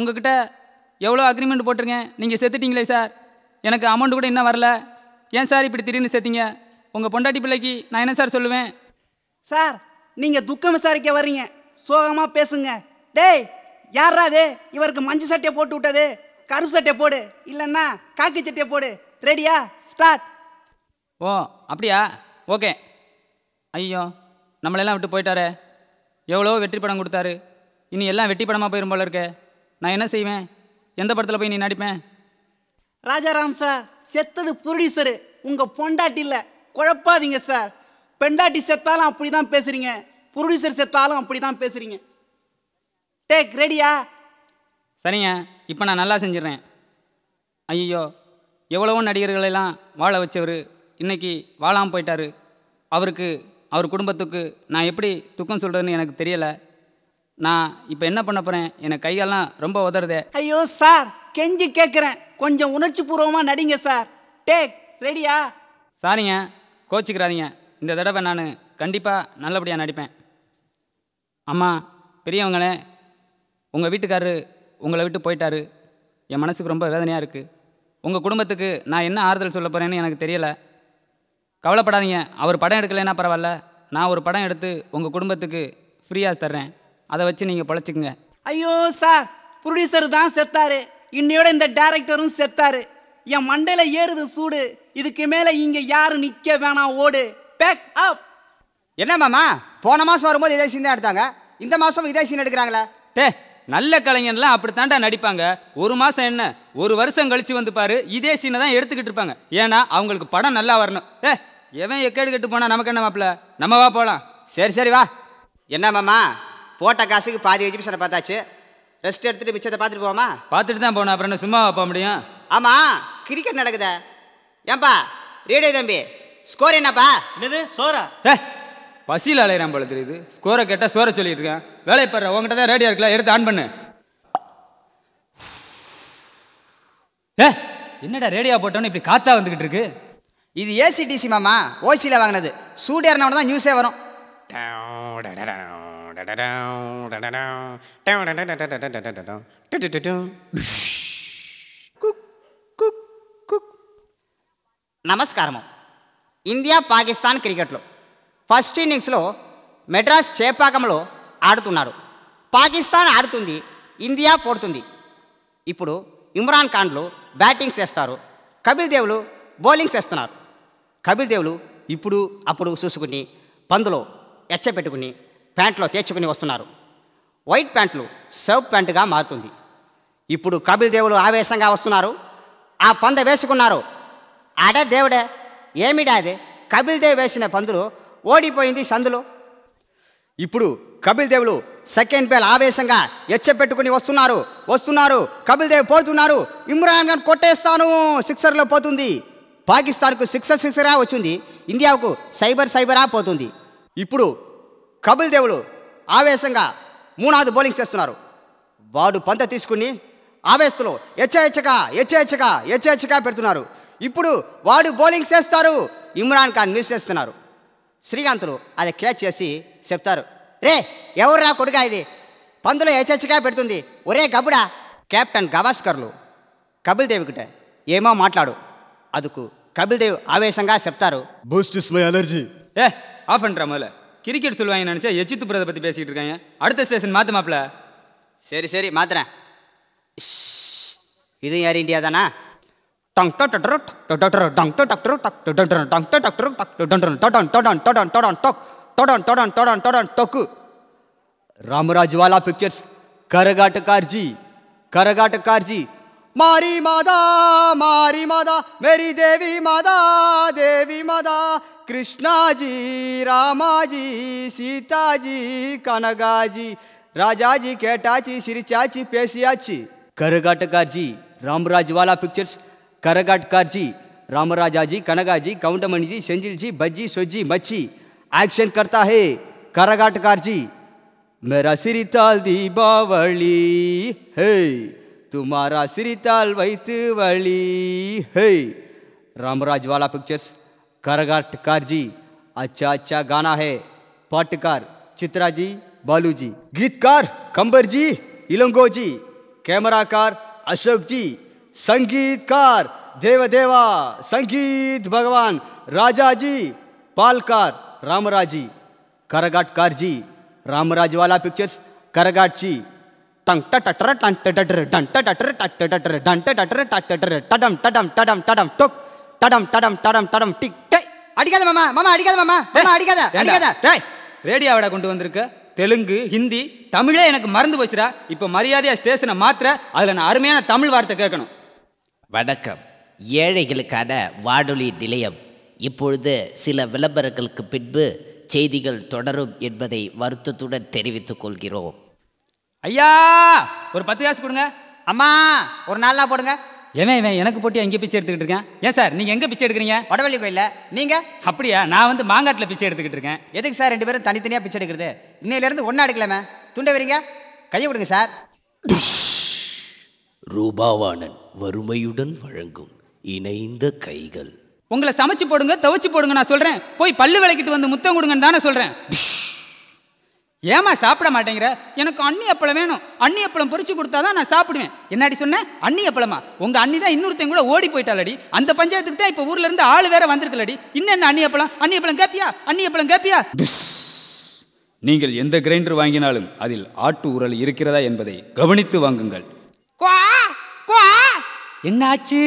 உங்ககிட்ட எவ்வளோ அக்ரிமெண்ட் போட்டிருங்க நீங்கள் செத்துட்டீங்களே சார் எனக்கு அமௌண்ட் கூட இன்னும் வரல ஏன் சார் இப்படி திடீர்னு செத்தீங்க உங்கள் பொண்டாட்டி பிள்ளைக்கு நான் என்ன சார் சொல்லுவேன் சார் நீங்கள் துக்கம் விசாரிக்க வரீங்க சோகமாக பேசுங்க டேய் யாரா அது இவருக்கு மஞ்சள் சட்டையை போட்டு விட்டது கருப்பு சட்டையை போடு இல்லைன்னா காக்கி சட்டையை போடு ரெடியா ஸ்டார்ட் ஓ அப்படியா ஓகே ஐயோ நம்மளெல்லாம் விட்டு போயிட்டாரே எவ்வளோ வெற்றி படம் கொடுத்தாரு இனி எல்லாம் வெற்றி படமாக போயிடும் போல இருக்கே நான் என்ன செய்வேன் எந்த படத்தில் போய் நீ நடிப்பேன் ராஜாராம் சார் செத்தது ப்ரொடியூசரு உங்கள் பொண்டாட்டி இல்லை குழப்பாதீங்க சார் பெண்டாட்டி செத்தாலும் அப்படி தான் பேசுகிறீங்க ப்ரொடியூசர் செத்தாலும் அப்படி தான் பேசுகிறீங்க டேக் ரெடியா சரிங்க இப்போ நான் நல்லா செஞ்சிடறேன் ஐயோ எவ்வளவோ நடிகர்களெல்லாம் வாழ வச்சவர் இன்றைக்கி வாழாமல் போயிட்டார் அவருக்கு அவர் குடும்பத்துக்கு நான் எப்படி துக்கம் சொல்கிறேன்னு எனக்கு தெரியலை நான் இப்போ என்ன பண்ண போகிறேன் எனக்கு கையெல்லாம் ரொம்ப உதறுதே ஐயோ சார் கெஞ்சி கேட்குறேன் கொஞ்சம் உணர்ச்சி பூர்வமாக நடிங்க சார் டேக் ரெடியா சாரிங்க கோச்சிக்கிறாதீங்க இந்த தடவை நான் கண்டிப்பாக நல்லபடியாக நடிப்பேன் அம்மா பெரியவங்களே உங்கள் வீட்டுக்காரரு உங்களை விட்டு போயிட்டாரு என் மனசுக்கு ரொம்ப வேதனையாக இருக்குது உங்கள் குடும்பத்துக்கு நான் என்ன ஆறுதல் சொல்ல போகிறேன்னு எனக்கு தெரியலை கவலைப்படாதீங்க அவர் படம் எடுக்கலைன்னா பரவாயில்ல நான் ஒரு படம் எடுத்து உங்கள் குடும்பத்துக்கு ஃப்ரீயாக தர்றேன் அதை வச்சு நீங்கள் பொழைச்சிக்குங்க ஐயோ சார் ப்ரொடியூசர் தான் செத்தாரு இன்னையோட இந்த டேரக்டரும் செத்தாரு என் மண்டையில் ஏறுது சூடு இதுக்கு மேலே இங்கே யாரும் நிற்க வேணாம் ஓடு பேக் அப் என்ன மாமா போன மாதம் வரும்போது இதே சீன் தான் எடுத்தாங்க இந்த மாதம் இதே சீன் எடுக்கிறாங்களே டே நல்ல கலைஞன்லாம் அப்படித்தான்டா நடிப்பாங்க ஒரு மாதம் என்ன ஒரு வருஷம் கழித்து வந்து பாரு இதே சீனை தான் எடுத்துக்கிட்டு இருப்பாங்க ஏன்னா அவங்களுக்கு படம் நல்லா வரணும் ஏ எவன் எக்கேடு கெட்டு போனால் நமக்கு என்ன மாப்பிள்ள நம்ம வா போகலாம் சரி சரி வா என்னம்மாம்மா போட்ட காசுக்கு பாதி எஜிபிஷனை பார்த்தாச்சு ரெஸ்ட் எடுத்துகிட்டு மிச்சத்தை பார்த்துட்டு போமா பார்த்துட்டு தான் போனோம் அப்புறம் என்ன சும்மா போக முடியும் ஆமாம் கிரிக்கெட் நடக்குதா ஏன்பா ரேடியோ தம்பி ஸ்கோர் என்னப்பா என்னது சோரா ஏ பசியில் அலையிறான் போல தெரியுது ஸ்கோரை கேட்டால் ஸ்கோரை சொல்லிட்டு இருக்கேன் வேலையை பெற உங்ககிட்ட தான் ரேடியோ இருக்கல எடுத்து ஆன் பண்ணு ஏ என்னடா ரேடியோ போட்டோன்னு இப்படி காத்தா வந்துகிட்டு இருக்கு இது ஏசிடிசி மாமா ஓசியில் வாங்கினது சூடு தான் நியூஸே வரும் నమస్కారము இந்தியா பாகிஸ்தான் கிரிக்கெட்லோ ఫస్ట్ ఇన్నింగ్స్లో మెడ్రాస్ చేపాకంలో ఆడుతున్నాడు పాకిస్తాన్ ఆడుతుంది ఇండియా పోడుతుంది ఇప్పుడు ఇమ్రాన్ ఖాన్లు బ్యాటింగ్స్ వేస్తారు కపిల్ దేవులు బౌలింగ్స్ వేస్తున్నారు కపిల్ దేవులు ఇప్పుడు అప్పుడు చూసుకుని పందులో ఎచ్చపెట్టుకుని ప్యాంట్లో తెచ్చుకుని వస్తున్నారు వైట్ ప్యాంట్లు సర్వ్ ప్యాంటుగా మారుతుంది ఇప్పుడు కపిల్ దేవులు ఆవేశంగా వస్తున్నారు ఆ పంద వేసుకున్నారు ఆడే దేవుడే ఏమిడా అది కపిల్ దేవ్ వేసిన పందులు ఓడిపోయింది సందులో ఇప్పుడు కపిల్ దేవులు సెకండ్ బెల్ ఆవేశంగా ఎచ్చ పెట్టుకుని వస్తున్నారు వస్తున్నారు కపిల్ దేవ్ పోతున్నారు ఇమ్రాన్ ఖాన్ కొట్టేస్తాను సిక్సర్లో పోతుంది పాకిస్తాన్కు సిక్సర్ సిక్సరా వచ్చింది ఇండియాకు సైబర్ సైబరా పోతుంది ఇప్పుడు కపిల్ దేవులు ఆవేశంగా మూనాదు బౌలింగ్ చేస్తున్నారు వాడు పంత తీసుకుని ఆవేశంలో ఎచ్చగా ఎచ్చగా ఎచ్చగా పెడుతున్నారు ఇప్పుడు వాడు బౌలింగ్ చేస్తారు ఇమ్రాన్ ఖాన్ మిస్ చేస్తున్నారు శ్రీకాంతులు అది క్యాచ్ చేసి చెప్తారు రే ఎవర్రా కొడుకా ఇది పందులో హెచ్చరికగా పెడుతుంది ఒరే గబుడా కెప్టెన్ గవాస్కర్లు కపిల్ దేవికిట ఏమో మాట్లాడు అదుకు కపిల్ దేవ్ ఆవేశంగా చెప్తారు பூஸ்ட் இஸ் மை அலர்ஜி ஏ ஆஃப் பண்ணுறா முதல்ல கிரிக்கெட் சொல்லுவாங்க நினச்சா எச்சித்து பிரதை பற்றி பேசிக்கிட்டு இருக்காங்க அடுத்த ஸ்டேஷன் மாற்று மாப்பிள சரி சரி மாத்துறேன் ஷ். இதுவும் ஏர் இந்தியா தானா रामराजवाला पिक्चर्स करगाटकार जी करगाटकार जी मारी मादा मारी मादा मेरी देवी मादा देवी मादा कृष्णा जी रामा जी सीता जी कनगा जी राजा जी केटाची सिरिचाची पेसियाची करगाटकार जी रामराजवाला पिक्चर्स करगाटकारजी रामराजाजी कनगाजी कौंडमणिजी सेंजिलजी बज्जी सोजी मच्छी एक्शन करता है करगाटकारजी मेरा सिरिताल दीपावली हे तुम्हारा सिरिताल वैत वली हे रामराज वाला पिक्चर्स करगाटकार जी अच्छा अच्छा गाना है पाटकार चित्रा जी बालू जी गीतकार कंबर जी इलंगो जी कैमराकार अशोक जी சங்கீத்கார் தேவதேவா சங்கீத் பகவான் ராஜாஜி பால்கார் ராமராஜி கரகாட்கார்ஜி करगाटकार பிக்சர்ஸ் रामराजवाला पिक्चर्स करगाटची टंट टटर टंट टटर डंट टटर टट टटर डंट टटर टट टटर टडम टडम टडम टडम टोक டடம் டடம் டடம் டடம் டிக்கை டே அடிக்காத மாமா மாமா அடிக்காத மாமா மாமா அடிக்காத அடிக்காத டேய் ரேடியோவடா கொண்டு வந்திருக்க தெலுங்கு ஹிந்தி தமிழே எனக்கு மறந்து போச்சுடா இப்போ மரியாதையா ஸ்டேஷனை மாத்திர அதில் நான் அருமையான தமிழ் வார்த்தை கேட்கணும் வணக்கம் ஏழைகளுக்கான வானொலி நிலையம் இப்பொழுது சில விளம்பரங்களுக்கு பின்பு செய்திகள் தொடரும் என்பதை வருத்தத்துடன் தெரிவித்துக் கொள்கிறோம் ஐயா ஒரு பத்து காசு கொடுங்க அம்மா ஒரு நாளா போடுங்க ஏன் இவன் எனக்கு போட்டு எங்கே பிச்சை எடுத்துக்கிட்டு இருக்கேன் ஏன் சார் நீங்கள் எங்கே பிச்சை எடுக்கிறீங்க வடவள்ளி கோயில்ல நீங்கள் அப்படியா நான் வந்து மாங்காட்டில் பிச்சை எடுத்துக்கிட்டு இருக்கேன் எதுக்கு சார் ரெண்டு பேரும் தனித்தனியாக பிச்சை எடுக்கிறது இன்னையிலேருந்து ஒன்றா எடுக்கலாமே துண்டை வரீங்க கையை கொடுங்க சார் ரூபாவானன் வறுமையுடன் வழங்கும் இணைந்த கைகள் உங்களை சமைச்சு போடுங்க துவைச்சு போடுங்க நான் சொல்கிறேன் போய் பல்லு விளக்கிட்டு வந்து முத்தம் கொடுங்கன்னு தானே சொல்கிறேன் ஏமா சாப்பிட மாட்டேங்கிற எனக்கு அண்ணி அப்பளம் வேணும் அண்ணி அப்பளம் பொறிச்சு கொடுத்தா தான் நான் சாப்பிடுவேன் என்னாடி சொன்னேன் அன்னி அப்பளமா உங்கள் அண்ணி தான் இன்னொருத்தையும் கூட ஓடி போயிட்டாலடி அந்த பஞ்சாயத்துக்கு தான் இப்போ ஊர்ல இருந்து ஆள் வேற வந்திருக்கலடி இன்னும் என்ன அப்பளம் அன்னி அப்பளம் கேப்பியா அண்ணி அப்பளம் கேப்பியா நீங்கள் எந்த கிரைண்டர் வாங்கினாலும் அதில் ஆட்டு உரல் இருக்கிறதா என்பதை கவனித்து வாங்குங்கள் என்னாச்சு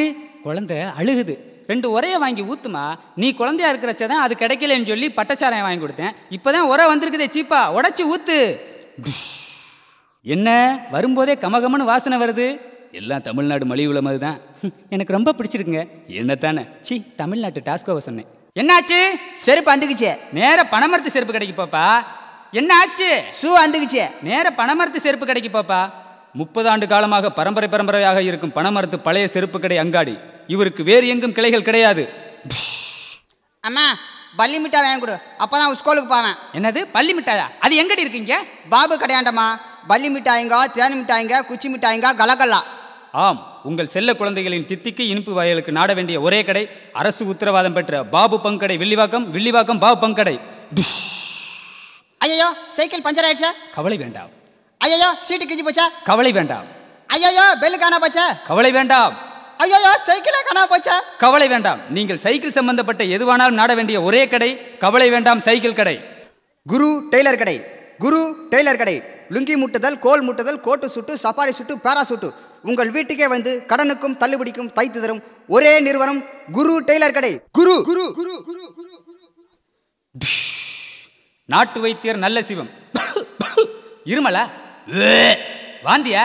குழந்த அழுகுது ரெண்டு உரையை வாங்கி ஊற்றுமா நீ குழந்தையா இருக்கிறச்ச தான் அது கிடைக்கலன்னு சொல்லி பட்டச்சாரம் வாங்கி கொடுத்தேன் இப்போ தான் உரை வந்திருக்குதே சீப்பா உடச்சி ஊற்று என்ன வரும்போதே கமகமன்னு வாசனை வருது எல்லாம் தமிழ்நாடு மலிவுள்ள மாதிரி தான் எனக்கு ரொம்ப பிடிச்சிருக்குங்க என்னத்தானே சி தமிழ்நாட்டு டாஸ்கோ சொன்னேன் என்னாச்சு செருப்பு அந்துக்குச்சே நேர பணமரத்து செருப்பு கிடைக்கு பாப்பா என்ன ஆச்சு ஷூ அந்துக்குச்சே நேர பணமரத்து செருப்பு கிடைக்கு பாப்பா முப்பது ஆண்டு காலமாக பரம்பரை பரம்பரையாக இருக்கும் பணமரத்து பழைய செருப்பு கடை அங்காடி இவருக்கு வேறு எங்கும் கிளைகள் கிடையாது அம்மா பள்ளி மிட்டாய் வாங்கி கொடு அப்பதான் ஸ்கூலுக்கு போவேன் என்னது பள்ளி மிட்டாயா அது எங்கடி இருக்கீங்க பாபு கிடையாண்டம்மா பள்ளி மிட்டாய்ங்க தேன் மிட்டாய்ங்க குச்சி மிட்டாய்ங்க கலகல்லா ஆம் உங்கள் செல்ல குழந்தைகளின் தித்திக்கு இனிப்பு வயலுக்கு நாட வேண்டிய ஒரே கடை அரசு உத்தரவாதம் பெற்ற பாபு பங்கடை வில்லிவாக்கம் வில்லிவாக்கம் பாபு பங்கடை ஐயோ சைக்கிள் பஞ்சர் ஆயிடுச்சா கவலை வேண்டாம் ஐயோ சீட்டு கிஞ்சி போச்சா கவலை வேண்டாம் ஐயோ பெல் காணா போச்சா கவலை வேண்டாம் ஐயோ சைக்கிளே காணா போச்சா கவலை வேண்டாம் நீங்கள் சைக்கிள் சம்பந்தப்பட்ட எதுவானாலும் நாட வேண்டிய ஒரே கடை கவலை வேண்டாம் சைக்கிள் கடை குரு டெய்லர் கடை குரு டெய்லர் கடை லுங்கி முட்டுதல் கோல் முட்டுதல் கோட்டு சுட்டு சஃபாரி சுட்டு பேரா சுட்டு உங்கள் வீட்டுக்கே வந்து கடனுக்கும் தள்ளுபடிக்கும் தைத்து தரும் ஒரே நிறுவனம் குரு டெய்லர் கடை குரு குரு குரு குரு நாட்டு வைத்தியர் நல்ல சிவம் *coughs* இருமலா வாந்தியா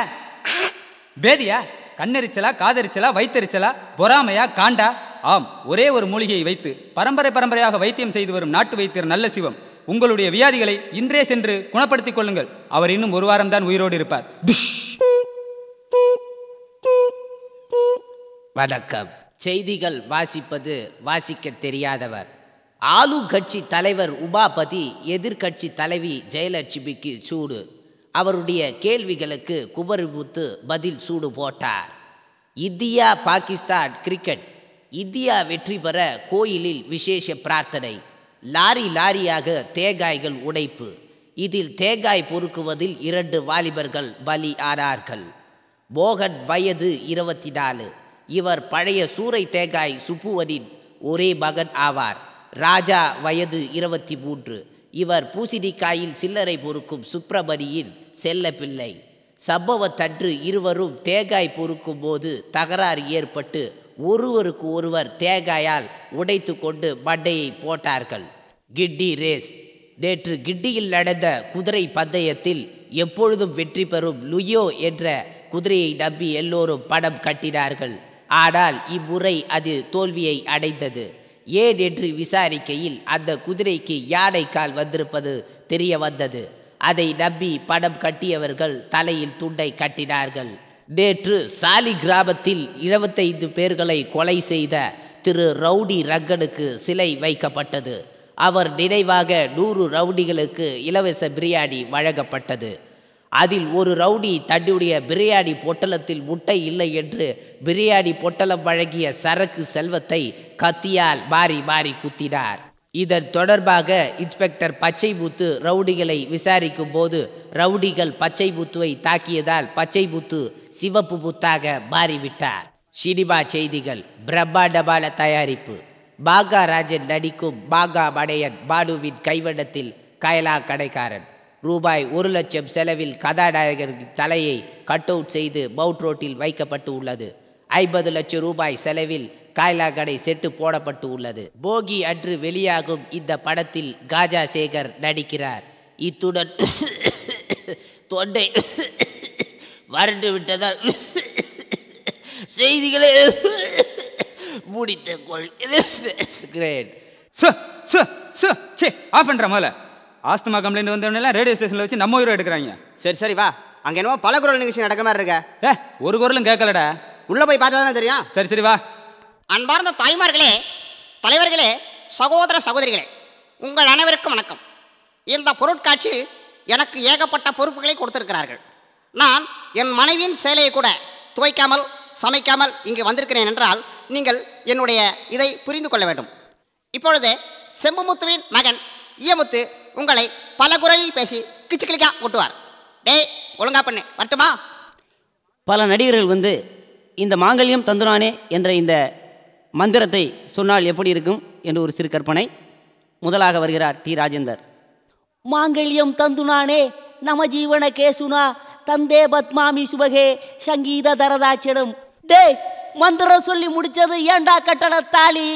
பேதியா கண்ணெரிச்சலா காதெரிச்சலா வைத்தெரிச்சலா பொறாமையா காண்டா ஆம் ஒரே ஒரு மூலிகையை வைத்து பரம்பரை பரம்பரையாக வைத்தியம் செய்து வரும் நாட்டு வைத்தியர் நல்ல சிவம் உங்களுடைய வியாதிகளை இன்றே சென்று குணப்படுத்திக் கொள்ளுங்கள் அவர் இன்னும் ஒரு வாரம் தான் உயிரோடு இருப்பார் வணக்கம் செய்திகள் வாசிப்பது வாசிக்க தெரியாதவர் ஆளு கட்சி தலைவர் உபாபதி எதிர்கட்சி தலைவி ஜெயலட்சுமிக்கு சூடு அவருடைய கேள்விகளுக்கு குபரிபுத்து பதில் சூடு போட்டார் இந்தியா பாகிஸ்தான் கிரிக்கெட் இந்தியா வெற்றி பெற கோயிலில் விசேஷ பிரார்த்தனை லாரி லாரியாக தேங்காய்கள் உடைப்பு இதில் தேங்காய் பொறுக்குவதில் இரண்டு வாலிபர்கள் பலி ஆனார்கள் மோகன் வயது இருபத்தி நாலு இவர் பழைய சூறை தேங்காய் சுப்புவனின் ஒரே மகன் ஆவார் ராஜா வயது இருபத்தி மூன்று இவர் பூசிடிக்காயில் சில்லறை பொறுக்கும் சுப்பிரமணியின் செல்ல பிள்ளை சம்பவத்தன்று இருவரும் தேங்காய் பொறுக்கும் போது தகராறு ஏற்பட்டு ஒருவருக்கு ஒருவர் தேங்காயால் உடைத்து கொண்டு மண்டையை போட்டார்கள் கிட்டி ரேஸ் நேற்று கிட்டியில் நடந்த குதிரை பந்தயத்தில் எப்பொழுதும் வெற்றி பெறும் லுயோ என்ற குதிரையை நம்பி எல்லோரும் படம் கட்டினார்கள் ஆனால் இம்முறை அது தோல்வியை அடைந்தது ஏன் என்று விசாரிக்கையில் அந்த குதிரைக்கு யானை கால் வந்திருப்பது தெரிய வந்தது அதை நம்பி படம் கட்டியவர்கள் தலையில் துண்டை கட்டினார்கள் நேற்று சாலி கிராமத்தில் இருபத்தைந்து பேர்களை கொலை செய்த திரு ரவுடி ரங்கனுக்கு சிலை வைக்கப்பட்டது அவர் நினைவாக நூறு ரவுடிகளுக்கு இலவச பிரியாணி வழங்கப்பட்டது அதில் ஒரு ரவுடி தன்னுடைய பிரியாணி பொட்டலத்தில் முட்டை இல்லை என்று பிரியாணி பொட்டலம் வழங்கிய சரக்கு செல்வத்தை கத்தியால் மாறி மாறி குத்தினார் இதன் தொடர்பாக இன்ஸ்பெக்டர் பச்சைபுத்து ரவுடிகளை விசாரிக்கும் போது ரவுடிகள் பச்சை புத்துவை தாக்கியதால் பச்சைபுத்து சிவப்பு புத்தாக மாறிவிட்டார் சினிமா செய்திகள் பிரம்மாண்டமான தயாரிப்பு பாகா ராஜன் நடிக்கும் பாகா மடையன் பானுவின் கைவண்ணத்தில் கயலா கடைக்காரன் ரூபாய் ஒரு லட்சம் செலவில் கதாநாயகரின் தலையை கட் அவுட் செய்து பவுட் ரோட்டில் வைக்கப்பட்டு உள்ளது ஐம்பது லட்சம் ரூபாய் செலவில் காய்லா கடை செட்டு போடப்பட்டு உள்ளது போகி அன்று வெளியாகும் இந்த படத்தில் காஜா சேகர் நடிக்கிறார் இத்துடன் தொண்டை வறண்டு விட்டதால் செய்திகளை முடித்துக் கொள்கிறேன் ஆஃப் முதல்ல ஆஸ்துமா கம்ப்ளைண்ட் வந்தவனெல்லாம் ரேடியோ ஸ்டேஷனில் வச்சு நம்ம ஹீரோ எடுக்கிறாங்க சரி சரி வா அங்கே என்னவோ பல குரல் நிகழ்ச்சி நடக்க மாதிரி இருக்க ஒரு குரலும் கேட்கலடா உள்ளே போய் பார்த்தா தானே தெரியும் சரி சரி வா அன்பார்ந்த தாய்மார்களே தலைவர்களே சகோதர சகோதரிகளே உங்கள் அனைவருக்கும் வணக்கம் இந்த பொருட்காட்சி எனக்கு ஏகப்பட்ட பொறுப்புகளை கொடுத்திருக்கிறார்கள் நான் என் மனைவியின் சேலையை கூட துவைக்காமல் சமைக்காமல் இங்கு வந்திருக்கிறேன் என்றால் நீங்கள் என்னுடைய இதை புரிந்து கொள்ள வேண்டும் இப்பொழுது செம்புமுத்துவின் மகன் ஈயமுத்து உங்களை பல குரலில் பேசி கிளிக்கா ஓட்டுவார் டேய் ஒழுங்கா பண்ணு வரட்டுமா பல நடிகர்கள் வந்து இந்த மாங்கல்யம் தந்துனானே என்ற இந்த மந்திரத்தை சொன்னால் எப்படி இருக்கும் என்று ஒரு சிறு கற்பனை முதலாக வருகிறார் டி ராஜேந்தர் மாங்கல்யம் தந்துனானே நம ஜீவன கேசுனா தந்தே பத்மாமி சுபகே சங்கீத தரதாச்சிடம் டே மந்திரம் சொல்லி முடிச்சது ஏண்டா கட்டண தாலி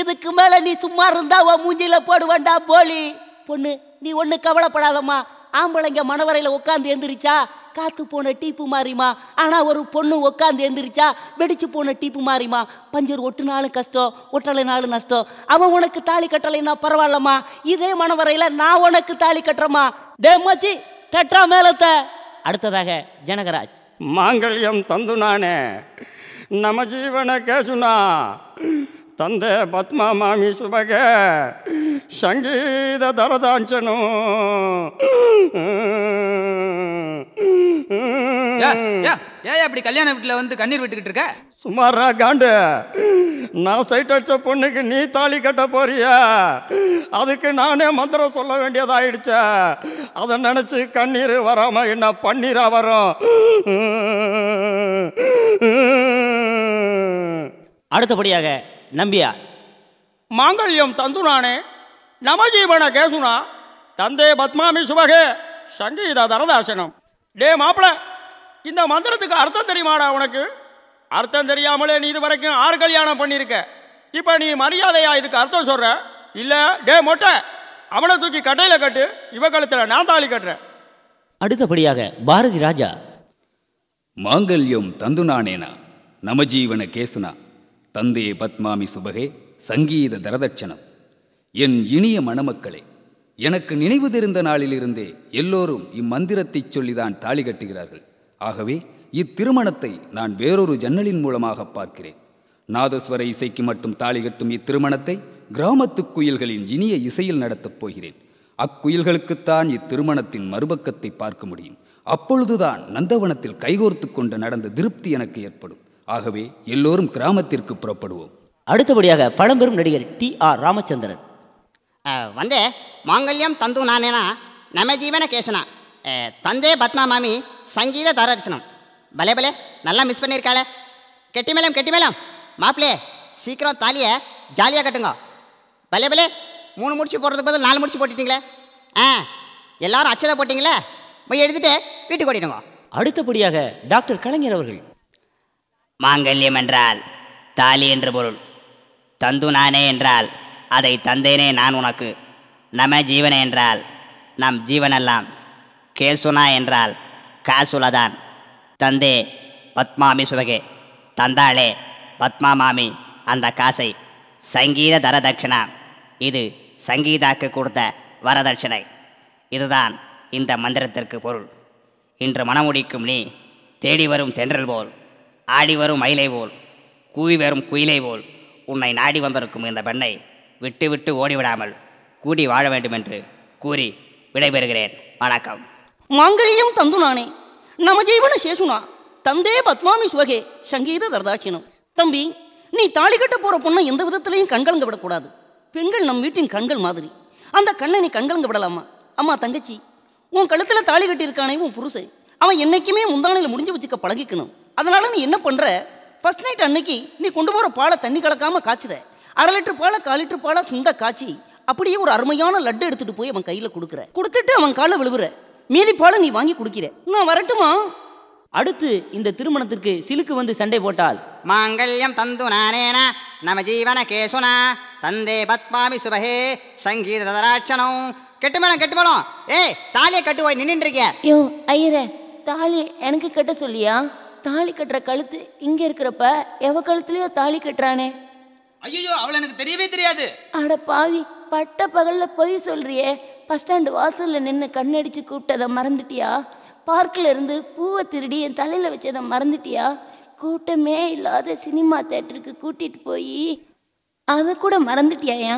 இதுக்கு மேலே நீ சும்மா இருந்தா மூஞ்சில போடுவேண்டா போலி பொண்ணு நீ ஒன்று கவலைப்படாதம்மா ஆம்பளைங்க மணவரையில் உட்காந்து எந்திரிச்சா காத்து போன டீப்பு மாறிமா ஆனால் ஒரு பொண்ணு உட்காந்து எந்திரிச்சா வெடிச்சு போன டீப்பு மாறிமா பஞ்சர் ஒட்டுனாலும் கஷ்டம் ஒட்டலைனாலும் நஷ்டம் அவன் உனக்கு தாலி கட்டலைன்னா பரவாயில்லம்மா இதே மணவரையில் நான் உனக்கு தாலி கட்டுறமா டேமாச்சி கட்டுறா மேலத்த அடுத்ததாக ஜனகராஜ் மாங்கல்யம் தந்து நானே நம ஜீவன கேசுனா தந்த பத்மா மாமி சுபக சங்கீத தரதாஞ்சனும் ஏன் அப்படி கல்யாண வீட்டில் வந்து கண்ணீர் விட்டுக்கிட்டு இருக்க சுமாரா காண்டு நான் சைட் அடிச்ச பொண்ணுக்கு நீ தாலி கட்ட போறியா அதுக்கு நானே மந்திரம் சொல்ல வேண்டியதாயிடுச்ச அதை நினச்சி கண்ணீர் வராமல் என்ன பன்னீரா வரும் அடுத்தபடியாக நம்பியார் மாங்கல்யம் தந்துனானே நமஜீவன கேசுனா தந்தே பத்மாமி சுபகே சங்கீத தரதாசனம் டே மாப்பிள இந்த மந்திரத்துக்கு அர்த்தம் தெரியுமாடா உனக்கு அர்த்தம் தெரியாமலே நீ இது வரைக்கும் ஆறு கல்யாணம் பண்ணியிருக்க இப்போ நீ மரியாதையா இதுக்கு அர்த்தம் சொல்கிற இல்லை டே மொட்டை அவனை தூக்கி கட்டையில் கட்டு இவ கழுத்தில் நான் தாலி கட்டுறேன் அடுத்தபடியாக பாரதி ராஜா மாங்கல்யம் தந்துனானேனா நமஜீவன கேசுனா தந்தே பத்மாமி சுபகே சங்கீத தரதட்சணம் என் இனிய மணமக்களே எனக்கு நினைவு தெரிந்த நாளிலிருந்தே எல்லோரும் இம்மந்திரத்தை சொல்லிதான் தாலி கட்டுகிறார்கள் ஆகவே இத்திருமணத்தை நான் வேறொரு ஜன்னலின் மூலமாக பார்க்கிறேன் நாதஸ்வர இசைக்கு மட்டும் தாலி கட்டும் இத்திருமணத்தை கிராமத்து குயில்களின் இனிய இசையில் நடத்தப் போகிறேன் அக்குயில்களுக்குத்தான் இத்திருமணத்தின் மறுபக்கத்தை பார்க்க முடியும் அப்பொழுதுதான் நந்தவனத்தில் கைகோர்த்து கொண்டு நடந்த திருப்தி எனக்கு ஏற்படும் ஆகவே எல்லோரும் கிராமத்திற்கு புறப்படுவோம் அடுத்தபடியாக பழம்பெரும் நடிகர் டி ஆர் ராமச்சந்திரன் வந்தே மாங்கல்யம் தந்து நானேனா நம ஜீவன கேசனா தந்தே பத்மா மாமி சங்கீத தரரிசனம் பலே பலே நல்லா மிஸ் பண்ணியிருக்காளே கெட்டி மேலம் மாப்பிளே சீக்கிரம் தாலியை ஜாலியாக கட்டுங்க பலே பலே மூணு முடிச்சு போடுறது பதில் நாலு முடிச்சு போட்டுட்டீங்களே ஆ எல்லாரும் அச்சதை போட்டிங்களே போய் எடுத்துகிட்டு வீட்டுக்கு ஓட்டிடுங்க அடுத்தபடியாக டாக்டர் கலைஞர் அவர்கள் மாங்கல்யம் என்றால் தாலி என்று பொருள் தந்து நானே என்றால் அதை தந்தேனே நான் உனக்கு நம ஜீவன என்றால் நம் ஜீவனெல்லாம் கேசுனா என்றால் காசுலதான் தந்தே பத்மாமி சுவகே தந்தாளே பத்மா மாமி அந்த காசை சங்கீத தரதட்சிணா இது சங்கீதாக்கு கொடுத்த வரதட்சணை இதுதான் இந்த மந்திரத்திற்கு பொருள் இன்று மனமுடிக்கும் நீ தேடி வரும் தென்றல் போல் ஆடி வரும் மயிலை போல் கூவி வரும் குயிலை போல் உன்னை நாடி வந்திருக்கும் இந்த பெண்ணை விட்டு விட்டு ஓடிவிடாமல் கூடி வாழ வேண்டும் என்று கூறி விடைபெறுகிறேன் வணக்கம் மாங்கல்யம் தந்து நானே ஜீவன சேஷுனா தந்தே பத்மாமி சுவகே சங்கீத தர்தாட்சினம் தம்பி நீ தாலி கட்ட போகிற பொண்ணை எந்த விதத்திலையும் கண்கலந்து விடக்கூடாது பெண்கள் நம் வீட்டின் கண்கள் மாதிரி அந்த கண்ணை நீ கண்கலந்து விடலாமா அம்மா தங்கச்சி உன் கழுத்தில் தாலி கட்டியிருக்கானே உன் புருசை அவன் என்றைக்குமே முந்தானையில் முடிஞ்சு வச்சுக்க பழகிக்கணும் அதனால் நீ என்ன பண்ணுற ஃபஸ்ட் நைட் அன்னைக்கு நீ கொண்டு போகிற பாலை தண்ணி கலக்காமல் காய்ச்சுற அரை லிட்டர் பாலை கால் லிட்டர் பாலை சுண்டை காய்ச்சி அப்படியே ஒரு அருமையான லட்டு எடுத்துகிட்டு போய் அவன் கையில் கொடுக்குற கொடுத்துட்டு அவன் காலை விழுவுற மீதி பாலை நீ வாங்கி குடிக்கிற நான் வரட்டுமா அடுத்து இந்த திருமணத்திற்கு சிலுக்கு வந்து சண்டை போட்டால் மாங்கல்யம் தந்து நானேனா நம ஜீவன கேசுனா தந்தே பத்மாமி சுபகே சங்கீத தராட்சணம் கெட்டு கெட்டுமலம் ஏய் தாலியை கட்டுவோய் நின்றுருக்கிய ஐயோ ஐயரே தாலி எனக்கு கட்ட சொல்லியா தாலி கட்டுற கழுத்து இங்க இருக்கிறப்ப எவ கழுத்துலயோ தாலி கட்டுறானே ஐயோ அவள எனக்கு தெரியவே தெரியாது அட பாவி பட்ட பகல்ல போய் சொல்றியே பஸ் ஸ்டாண்டு வாசல்ல நின்று கண்ணடிச்சு கூப்பிட்டதை மறந்துட்டியா பார்க்கில் இருந்து பூவை திருடி என் தலையில் வச்சதை மறந்துட்டியா கூட்டமே இல்லாத சினிமா தேட்டருக்கு கூட்டிட்டு போய் அதை கூட மறந்துட்டியாயா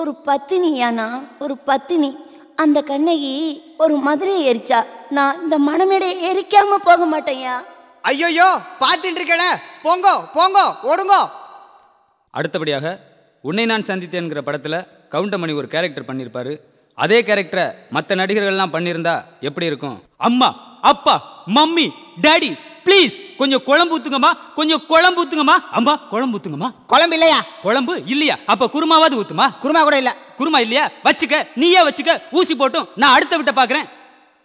ஒரு பத்தினியானா ஒரு பத்தினி அந்த கண்ணகி ஒரு மதுரை எரிச்சா நான் இந்த மனமேடையை எரிக்காம போக மாட்டேயா ஐயோயோ பார்த்துட்டு இருக்கல போங்கோ போங்கோ ஓடுங்கோ அடுத்தபடியாக உன்னை நான் சந்தித்தேன்கிற படத்தில் கவுண்டமணி ஒரு கேரக்டர் பண்ணியிருப்பாரு அதே கேரக்டரை மற்ற நடிகர்கள்லாம் பண்ணியிருந்தா எப்படி இருக்கும் அம்மா அப்பா மம்மி டேடி ப்ளீஸ் கொஞ்சம் குழம்பு ஊத்துங்கம்மா கொஞ்சம் குழம்பு ஊத்துங்கம்மா அம்மா குழம்பு ஊத்துங்கம்மா குழம்பு இல்லையா குழம்பு இல்லையா அப்ப குருமாவாவது ஊத்துமா குருமா கூட இல்ல குருமா இல்லையா வச்சுக்க நீயே வச்சுக்க ஊசி போட்டும் நான் அடுத்த விட்ட பாக்குறேன்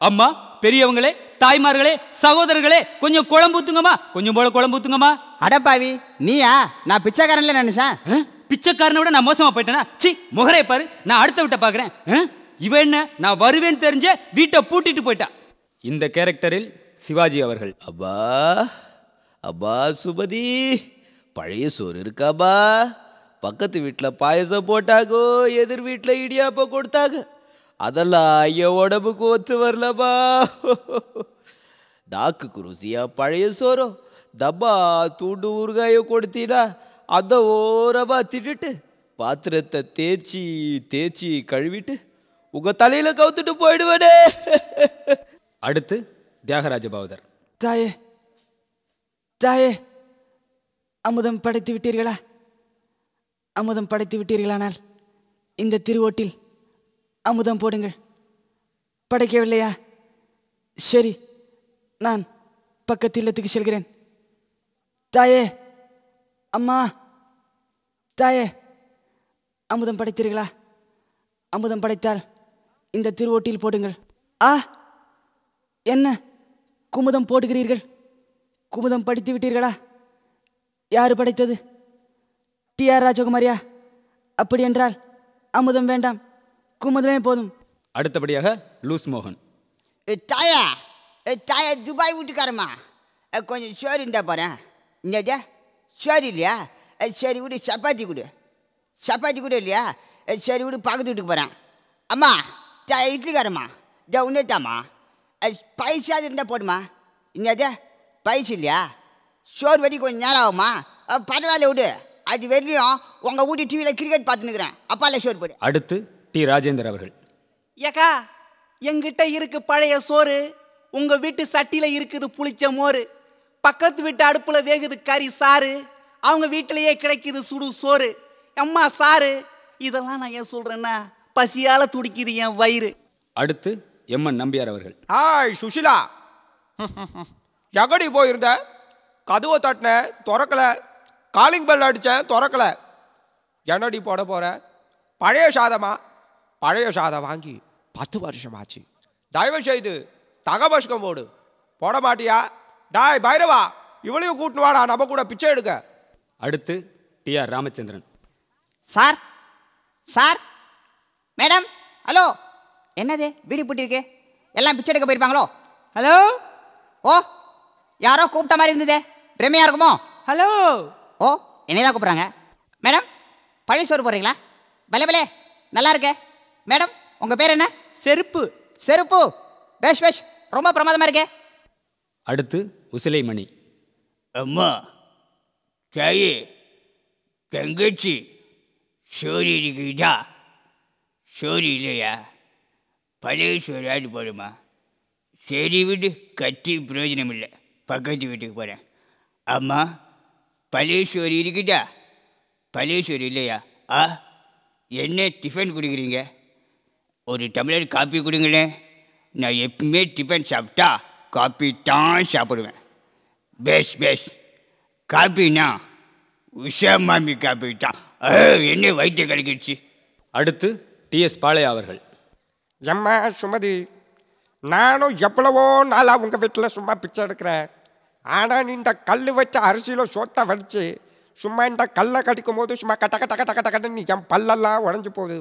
அம்மா பெரியவங்களே தாய்மார்களே சகோதரர்களே கொஞ்சம் குழம்பு ஊத்துங்கம்மா கொஞ்சம் போல குழம்பு ஊத்துங்கம்மா அடப்பாவி நீயா நான் பிச்சைக்காரன்ல நினைச்சேன் பிச்சைக்காரனை விட நான் மோசமா போயிட்டேனா சி முகரே பாரு நான் அடுத்த விட்ட பாக்குறேன் இவ என்ன நான் வருவேன்னு தெரிஞ்ச வீட்டை பூட்டிட்டு போயிட்டான் இந்த கேரக்டரில் சிவாஜி அவர்கள் அப்பா அப்பா சுபதி பழைய சோறு இருக்காபா பக்கத்து வீட்டில் பாயசம் போட்டாகோ எதிர் வீட்டில் இடியாப்ப கொடுத்தாங்க அதெல்லாம் ஐயோ உடம்புக்கு ஒத்து வரலப்பா ದಾಕ್ ಕೃಷಿಯ பழைய சோறோ தப்பா தூண்டு ஊறுகாயை கொடுத்தீடா அதை ஓரமாக திட்டுட்டு பாத்திரத்தை தேய்ச்சி தேய்ச்சி கழுவிட்டு உங்க தலையில் கவுத்துட்டு போயிடுவனே அடுத்து தியாகராஜ பாவதர் தாயே தாயே அமுதம் படைத்து விட்டீர்களா அமுதம் படைத்து விட்டீர்களானால் இந்த திருவோட்டில் அமுதம் போடுங்கள் படைக்கவில்லையா சரி நான் பக்கத்து இல்லத்துக்கு செல்கிறேன் தாயே அம்மா தாயே அமுதம் படைத்தீர்களா அமுதம் படைத்தால் இந்த திருவோட்டில் போடுங்கள் ஆ என்ன குமுதம் போடுகிறீர்கள் குமுதம் படித்து விட்டீர்களா யார் படைத்தது டி ஆர் ராஜகுமாரியா அப்படி என்றால் அமுதம் வேண்டாம் குமுதமே போதும் அடுத்தபடியாக லூஸ் மோகன் தாயா தாய துபாய் வீட்டுக்காரம்மா கொஞ்சம் சோறு இருந்தால் போகிறேன் இங்கே சோறு இல்லையா சரி விடு சப்பாத்தி கொடு சப்பாத்தி கூட இல்லையா சரி விடு பக்கத்து வீட்டுக்கு போகிறேன் அம்மா தாய இட்லிக்காரம்மா தா உன்னேத்தாம்மா பைசாது இருந்தால் போடுமா இங்கே பைசு இல்லையா சோறு வடி கொஞ்சம் நேரம் ஆகுமா பரவாயில்ல விடு அது வெளியும் உங்கள் வீட்டு டிவியில் கிரிக்கெட் பார்த்துன்னுக்குறேன் அப்பால சோறு போடு அடுத்து டி ராஜேந்தர் அவர்கள் ஏக்கா எங்கிட்ட இருக்கு பழைய சோறு உங்கள் வீட்டு சட்டியில் இருக்குது புளிச்ச மோர் பக்கத்து வீட்டு அடுப்பில் வேகுது கறி சாறு அவங்க வீட்டிலையே கிடைக்குது சுடு சோறு அம்மா சாறு இதெல்லாம் நான் ஏன் சொல்கிறேன்னா பசியால் துடிக்குது என் வயிறு அடுத்து எம்என் நம்பியார் அவர்கள் ஆய் சுஷிலா எகடி போயிருந்த கதுவை தட்டின திறக்கலை காலிங் பெல் அடித்தேன் திறக்கலை என்னடி போட போகிற பழைய சாதமா பழைய சாதம் வாங்கி பத்து வருஷம் ஆச்சு தயவு செய்து தகபஷ்கம் போடு போட மாட்டியா டாய் பைரவா இவளையும் கூட்டினு வாடா நம்ம கூட பிச்சை எடுக்க அடுத்து T R Ramachandran sir sir madam hello என்னது வீடு பூட்டிருக்கு எல்லாம் பிச்சை எடுக்க போயிருப்பாங்களோ ஹலோ ஓ யாரோ கூப்பிட்ட மாதிரி இருந்ததே பிரமையாக இருக்குமோ ஹலோ ஓ என்னதான் தான் கூப்பிட்றாங்க மேடம் பழைய சோறு போடுறீங்களா பலே பலே நல்லா இருக்கே மேடம் உங்கள் பேர் என்ன செருப்பு செருப்பு பேஷ் பேஷ் ரொம்ப பிரமாதமாக இருக்கே அடுத்து உசிலைமணி அம்மா தாயே தங்கச்சி சோரி இருக்குதா சோரி இல்லையா பழைய சோறாடு போடுமா சரி வீடு கட்டி பிரயோஜனம் இல்லை பக்கத்து வீட்டுக்கு போகிறேன் அம்மா பழைய சோறு இருக்குதா பழைய சோறு இல்லையா ஆ என்ன டிஃபன் கொடுக்குறீங்க ஒரு டம்ளர் காப்பி கொடுங்களேன் நான் எப்பவுமே டிஃபன் சாப்பிட்டா காஃபி தான் சாப்பிடுவேன் பேஷ் பேஷ் காஃபினா உஷா மாமி காஃபி தான் என்ன வயிற்று கிடைக்கிடுச்சு அடுத்து டிஎஸ் பாளைய அவர்கள் எம்மா சுமதி நானும் எவ்வளவோ நாளாக உங்கள் வீட்டில் சும்மா பிச்சை எடுக்கிறேன் ஆனால் இந்த கல் வச்ச அரிசியில் சொத்தை வடித்து சும்மா இந்த கல்லை கடிக்கும் போது சும்மா கட்ட கட்ட கட்ட கட்ட கட்டன்னு என் பல்லெல்லாம் உடஞ்சி போகுது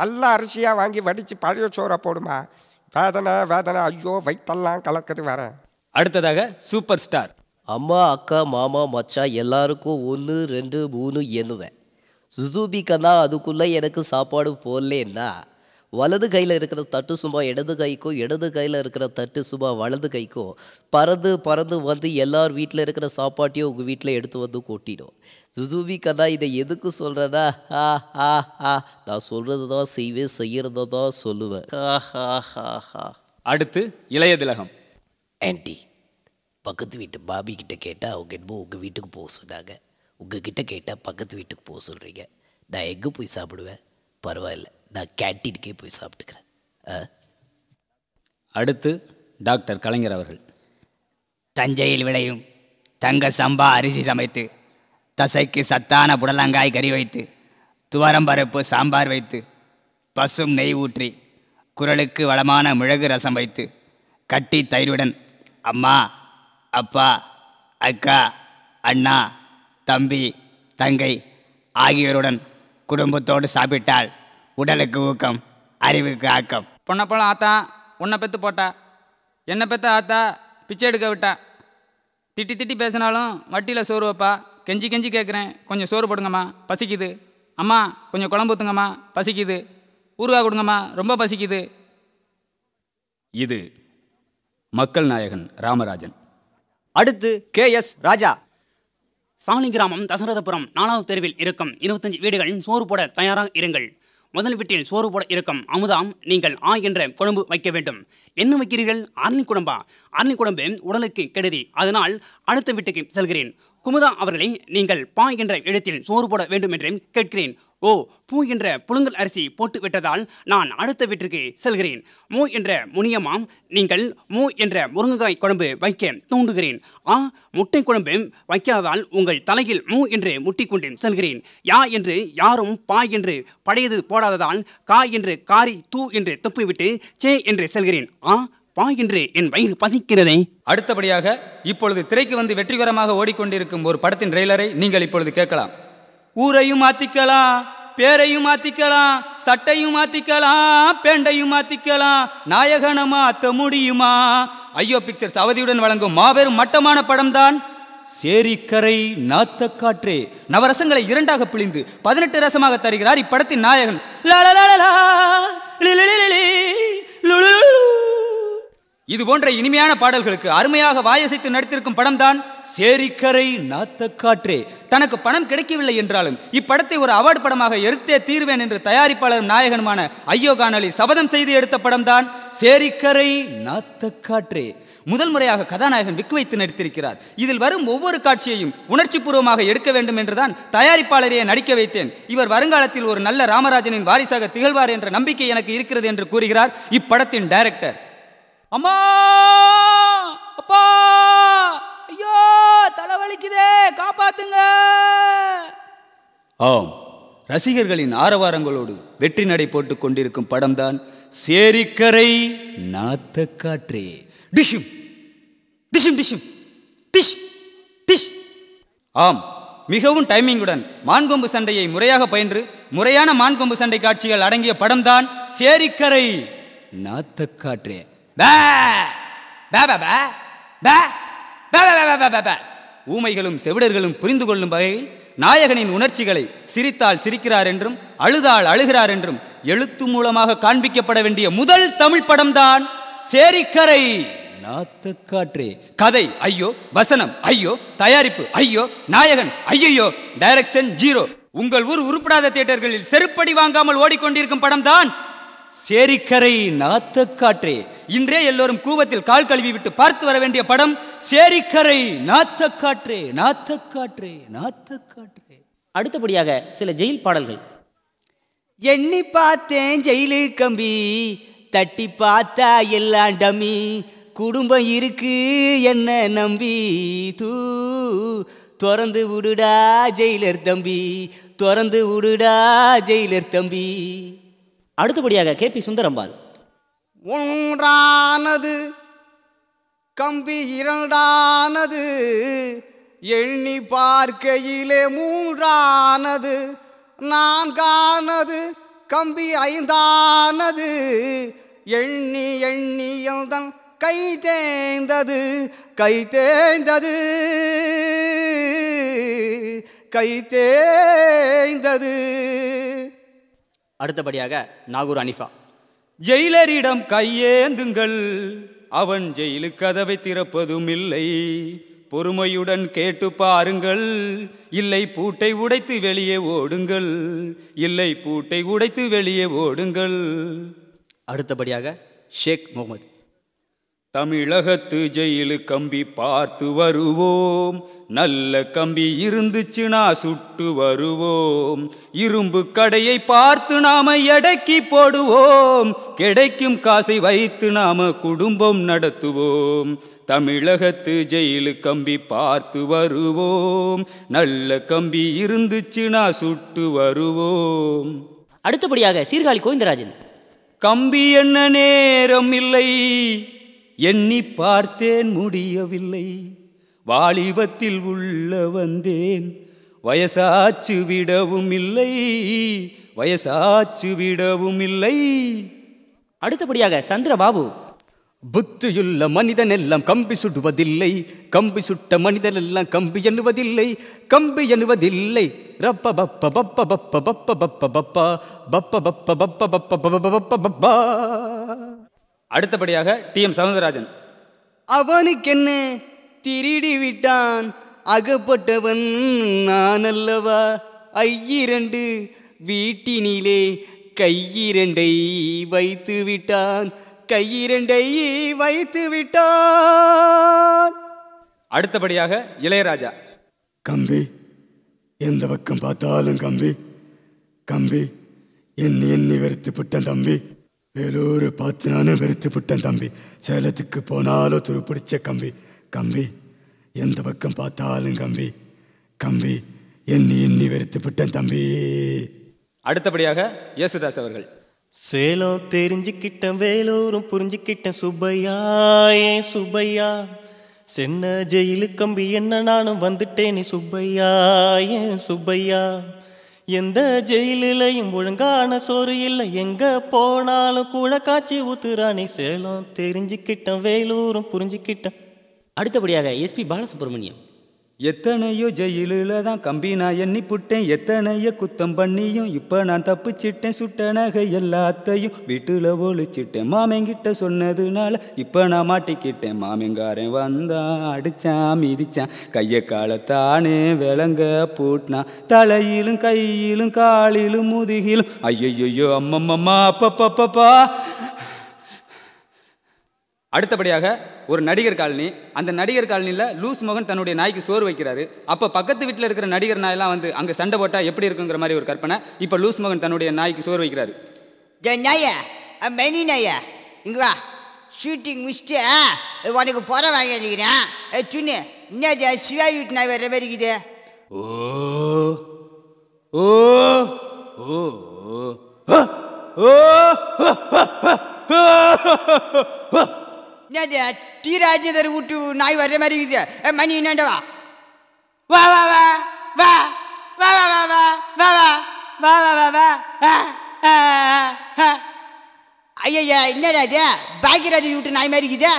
நல்ல அரிசியாக வாங்கி வடித்து பழைய சோறை போடுமா வேதனை வேதனை ஐயோ வைத்தெல்லாம் கலக்குது வேற அடுத்ததாக சூப்பர் ஸ்டார் அம்மா அக்கா மாமா மச்சா எல்லாருக்கும் ஒன்று ரெண்டு மூணு எண்ணுவேன் சுசூபிக்கன்னா அதுக்குள்ளே எனக்கு சாப்பாடு போடலேன்னா வலது கையில் இருக்கிற தட்டு சும்மா இடது கைக்கோ இடது கையில் இருக்கிற தட்டு சும்மா வலது கைக்கோ பறந்து பறந்து வந்து எல்லார் வீட்டில் இருக்கிற சாப்பாட்டையும் உங்கள் வீட்டில் எடுத்து வந்து கொட்டிடும் சுசூபி கதா இதை எதுக்கு சொல்கிறதா ஹா ஹா ஹா நான் சொல்கிறது தான் செய்வேன் செய்கிறத தான் சொல்லுவேன் ஹா ஹா ஹா ஹா அடுத்து இளைய திலகம் ஆன்டி பக்கத்து வீட்டு பாபி கிட்ட கேட்டால் அவங்க என்னமோ உங்கள் வீட்டுக்கு போக சொன்னாங்க உங்கள் கிட்டே கேட்டால் பக்கத்து வீட்டுக்கு போக சொல்கிறீங்க நான் எங்கே போய் சாப்பிடுவேன் பரவாயில்ல நான் கேட்டிட்டுக்கே போய் சாப்பிட்டுக்கிறேன் அடுத்து டாக்டர் கலைஞர் அவர்கள் தஞ்சையில் விளையும் தங்க சம்பா அரிசி சமைத்து தசைக்கு சத்தான புடலங்காய் கறி வைத்து துவரம்பருப்பு சாம்பார் வைத்து பசும் நெய் ஊற்றி குரலுக்கு வளமான மிளகு ரசம் வைத்து கட்டி தயிருடன் அம்மா அப்பா அக்கா அண்ணா தம்பி தங்கை ஆகியோருடன் குடும்பத்தோடு சாப்பிட்டாள் உடலுக்கு ஊக்கம் அறிவுக்கு ஆக்கம் பொண்ணை போல ஆத்தா உன்னை பெற்று போட்டா என்னை பெற்ற ஆத்தா பிச்சை எடுக்க விட்டா திட்டி திட்டி பேசினாலும் வட்டியில் சோறு வைப்பா கெஞ்சி கெஞ்சி கேட்குறேன் கொஞ்சம் சோறு போடுங்கம்மா பசிக்குது அம்மா கொஞ்சம் குழம்பு ஊற்றுங்கம்மா பசிக்குது ஊறுகா கொடுங்கம்மா ரொம்ப பசிக்குது இது மக்கள் நாயகன் ராமராஜன் அடுத்து கே எஸ் ராஜா கிராமம் தசரதபுரம் நாலாவது தெருவில் இருக்கும் இருபத்தஞ்சு வீடுகளின் சோறு போட தயாராக இருங்கள் முதல் வீட்டில் சோறு போட இருக்கும் அமுதாம் நீங்கள் ஆ என்ற குழம்பு வைக்க வேண்டும் என்ன வைக்கிறீர்கள் அரணி குழம்பா அரணி குழம்பு உடலுக்கு கெடுதி அதனால் அடுத்த வீட்டுக்கு செல்கிறேன் குமுதா அவர்களை நீங்கள் பா என்ற இடத்தில் சோறு போட வேண்டும் என்றும் கேட்கிறேன் ஓ பூ என்ற புழுங்கல் அரிசி போட்டு விட்டதால் நான் அடுத்த வீட்டிற்கு செல்கிறேன் மூ என்ற முனியமாம் நீங்கள் மூ என்ற முருங்கைக்காய் குழம்பு வைக்க தூண்டுகிறேன் ஆ முட்டை குழம்பு வைக்காததால் உங்கள் தலையில் மூ என்று கொண்டேன் செல்கிறேன் யா என்று யாரும் பா என்று பழையது போடாததால் கா என்று காரி தூ என்று தப்பிவிட்டு சே என்று செல்கிறேன் ஆ பாய்கின்றே என் வயிறு பசிக்கிறதே அடுத்தபடியாக இப்பொழுது திரைக்கு வந்து வெற்றிகரமாக ஓடிக்கொண்டிருக்கும் ஒரு படத்தின் ட்ரெய்லரை நீங்கள் இப்பொழுது கேட்கலாம் ஊரையும் மாத்திக்கலாம் பேரையும் மாத்திக்கலாம் சட்டையும் மாத்திக்கலாம் பேண்டையும் மாத்திக்கலாம் நாயகனமா அத்த முடியுமா ஐயோ பிக்சர்ஸ் அவதியுடன் வழங்கும் மாபெரும் மட்டமான படம்தான் சேரிக்கரை நாத்த காற்றே நவரசங்களை இரண்டாக பிழிந்து பதினெட்டு ரசமாக தருகிறார் இப்படத்தின் நாயகன் இது போன்ற இனிமையான பாடல்களுக்கு அருமையாக வாயசைத்து நடித்திருக்கும் படம் தான் சேரிக்கரை நாத்த காற்றே தனக்கு பணம் கிடைக்கவில்லை என்றாலும் இப்படத்தை ஒரு அவார்டு படமாக எடுத்தே தீர்வேன் என்று தயாரிப்பாளரும் நாயகனுமான ஐயோ காணலி சபதம் செய்து எடுத்த படம் தான் சேரிக்கரை நாத்த காற்றே முதல் முறையாக கதாநாயகன் விக்கு வைத்து நடித்திருக்கிறார் இதில் வரும் ஒவ்வொரு காட்சியையும் உணர்ச்சி பூர்வமாக எடுக்க வேண்டும் என்றுதான் தயாரிப்பாளரையே நடிக்க வைத்தேன் இவர் வருங்காலத்தில் ஒரு நல்ல ராமராஜனின் வாரிசாக திகழ்வார் என்ற நம்பிக்கை எனக்கு இருக்கிறது என்று கூறுகிறார் இப்படத்தின் டைரக்டர் அம்மா அப்பா ஐயோ தலைவலிக்குதே காப்பாத்துங்க ஆம் ரசிகர்களின் ஆரவாரங்களோடு வெற்றி நடை போட்டுக் கொண்டிருக்கும் படம்தான் சேரிக்கரை நாத்த காற்றே டிஷும் டிஷும் டிஷும் டிஷ் டிஷ் ஆம் மிகவும் டைமிங்குடன் மான்கொம்பு சண்டையை முறையாக பயின்று முறையான மான்கொம்பு சண்டை காட்சிகள் அடங்கிய படம்தான் சேரிக்கரை காற்றே ஊமைகளும் செவிடர்களும் புரிந்து கொள்ளும் வகையில் நாயகனின் உணர்ச்சிகளை சிரித்தால் சிரிக்கிறார் என்றும் அழுதால் அழுகிறார் என்றும் எழுத்து மூலமாக காண்பிக்கப்பட வேண்டிய முதல் தமிழ் படம்தான் சேரிக்கரை நாத்துக்காற்றே கதை ஐயோ வசனம் ஐயோ தயாரிப்பு ஐயோ நாயகன் ஐயோ டைரக்ஷன் ஜீரோ உங்கள் ஊர் உருப்படாத தியேட்டர்களில் செருப்படி வாங்காமல் ஓடிக்கொண்டிருக்கும் படம் தான் சேரிக்கரை நாத்த காற்றே இன்றே எல்லோரும் கூவத்தில் கால் கழுவி விட்டு பார்த்து வர வேண்டிய படம் சேரிக்கரை நாத்த காற்றே நாத்த காற்றே நாத்த காற்றே அடுத்தபடியாக சில ஜெயில் பாடல்கள் எண்ணி பார்த்தேன் ஜெயிலு கம்பி தட்டி பார்த்தா எல்லாம் டம்மி குடும்பம் இருக்கு என்ன நம்பி தூ துறந்து விடுடா ஜெயிலர் தம்பி துறந்து விடுடா ஜெயிலர் தம்பி அடுத்தபடியாக கே பி சுந்தரம்பால் ஒன்றானது கம்பி இரண்டானது எண்ணி பார்க்கையிலே மூன்றானது நான்கானது கம்பி ஐந்தானது எண்ணி எண்ணியல்தான் கை தேய்ந்தது கை தேய்ந்தது கை தேய்ந்தது அடுத்தபடியாக நாகூர் அனிஃபா ஜெயிலரிடம் கையேந்துங்கள் அவன் ஜெயிலு கதவை திறப்பதும் இல்லை பொறுமையுடன் கேட்டு பாருங்கள் இல்லை பூட்டை உடைத்து வெளியே ஓடுங்கள் இல்லை பூட்டை உடைத்து வெளியே ஓடுங்கள் அடுத்தபடியாக ஷேக் முகமது தமிழகத்து ஜெயிலு கம்பி பார்த்து வருவோம் நல்ல கம்பி இருந்துச்சுனா சுட்டு வருவோம் இரும்பு கடையை பார்த்து நாம எடைக்கு போடுவோம் கிடைக்கும் காசை வைத்து நாம குடும்பம் நடத்துவோம் தமிழகத்து ஜெயிலு கம்பி பார்த்து வருவோம் நல்ல கம்பி இருந்துச்சுனா சுட்டு வருவோம் அடுத்தபடியாக சீர்காழி கோவிந்தராஜன் கம்பி என்ன நேரம் இல்லை எண்ணி பார்த்தேன் முடியவில்லை வாலிபத்தில் உள்ள வந்தேன் வயசாச்சு விடவும் இல்லை வயசாச்சு விடவும் இல்லை அடுத்தபடியாக சந்திரபாபு புத்தியுள்ள மனிதன் எல்லாம் கம்பி சுடுவதில்லை கம்பி சுட்ட மனிதன் எல்லாம் கம்பி எண்ணுவதில்லை கம்பி எண்ணுவதில்லை ரப்ப பப்ப பப்ப பப்ப பப்ப பப்ப பப்பா பப்ப பப்ப பப்ப பப்ப பப்ப பப்பா அடுத்தபடியாக டி எம் சவுந்தரராஜன் என்ன திருடி விட்டான் அகப்பட்டவன் நான் அல்லவா ஐயிரண்டு வீட்டினிலே கையிரண்டை வைத்து விட்டான் கையிரண்டை வைத்து விட்டான் அடுத்தபடியாக இளையராஜா கம்பி எந்த பக்கம் பார்த்தாலும் கம்பி கம்பி என்னை எண்ணி வெறுத்து தம்பி வேலூர் பார்த்து நானும் வெறுத்து விட்டேன் தம்பி சேலத்துக்கு போனாலும் துருப்பிடிச்ச கம்பி கம்பி எந்த பக்கம் பார்த்தாலும் கம்பி கம்பி எண்ணி எண்ணி வெறுத்து விட்டேன் தம்பி அடுத்தபடியாக யேசுதாஸ் அவர்கள் சேலம் தெரிஞ்சுக்கிட்டேன் வேலூரும் புரிஞ்சுக்கிட்டேன் சுப்பையா ஏன் சுப்பையா சென்ன ஜெயிலு கம்பி என்ன நானும் வந்துட்டேன் நீ சுப்பையா ஏன் சுப்பையா எந்த ஜெயிலையும் ஒழுங்கான சோறு இல்லை எங்க போனாலும் கூட காட்சி ஊத்துறானே சேலம் தெரிஞ்சுக்கிட்டேன் வேலூரும் புரிஞ்சுக்கிட்டேன் அடுத்தபடியாக எஸ்பி பாலசுப்ரமணியம் எத்தனையோ ஜெயிலில் தான் கம்பி நான் எண்ணி புட்டேன் எத்தனையோ குத்தம் பண்ணியும் இப்போ நான் தப்பிச்சிட்டேன் சுட்ட நகை எல்லாத்தையும் வீட்டில் ஒழிச்சிட்டேன் மாமேங்கிட்ட சொன்னதுனால இப்போ நான் மாட்டிக்கிட்டேன் மாமங்காரன் வந்தான் அடித்தான் மிதித்தான் கையை காலத்தானே விளங்க பூட்டினான் தலையிலும் கையிலும் காலிலும் முதுகிலும் ஐயோ அம்மம்மம்மா அப்பப்பப்பப்பா அடுத்தபடியாக ஒரு நடிகர் காலனி அந்த நடிகர் காலனியில் லூஸ் மோகன் தன்னுடைய நாய்க்கு சோறு வைக்கிறாரு அப்போ பக்கத்து வீட்டில் இருக்கிற நடிகர் நாயெல்லாம் வந்து அங்கே சண்டை போட்டால் எப்படி இருக்குங்கிற மாதிரி ஒரு கற்பனை இப்போ லூஸ் மோகன் தன்னுடைய நாய்க்கு சோறு வைக்கிறாரு நாயா மெனி ஷூட்டிங் முடிச்சுட்டு உனக்கு புற வாங்கி வச்சுக்கிறேன் சுன்னு என்ன சிவா வீட்டு நாய் வர்ற மாதிரி இருக்குது ஓ ஓ ஓ ஓ ஓ ஓ டீ ராஜதர் வீட்டு நாய் வர்ற மாதிரி இருக்குது மணி என்னண்டா வா வா வா வா வா வா வா வா வா வா வா வா வா வா ஐயா என்ன ராஜா பாக்கியராஜ் வீட்டு நாய் மாதிரி இருக்குது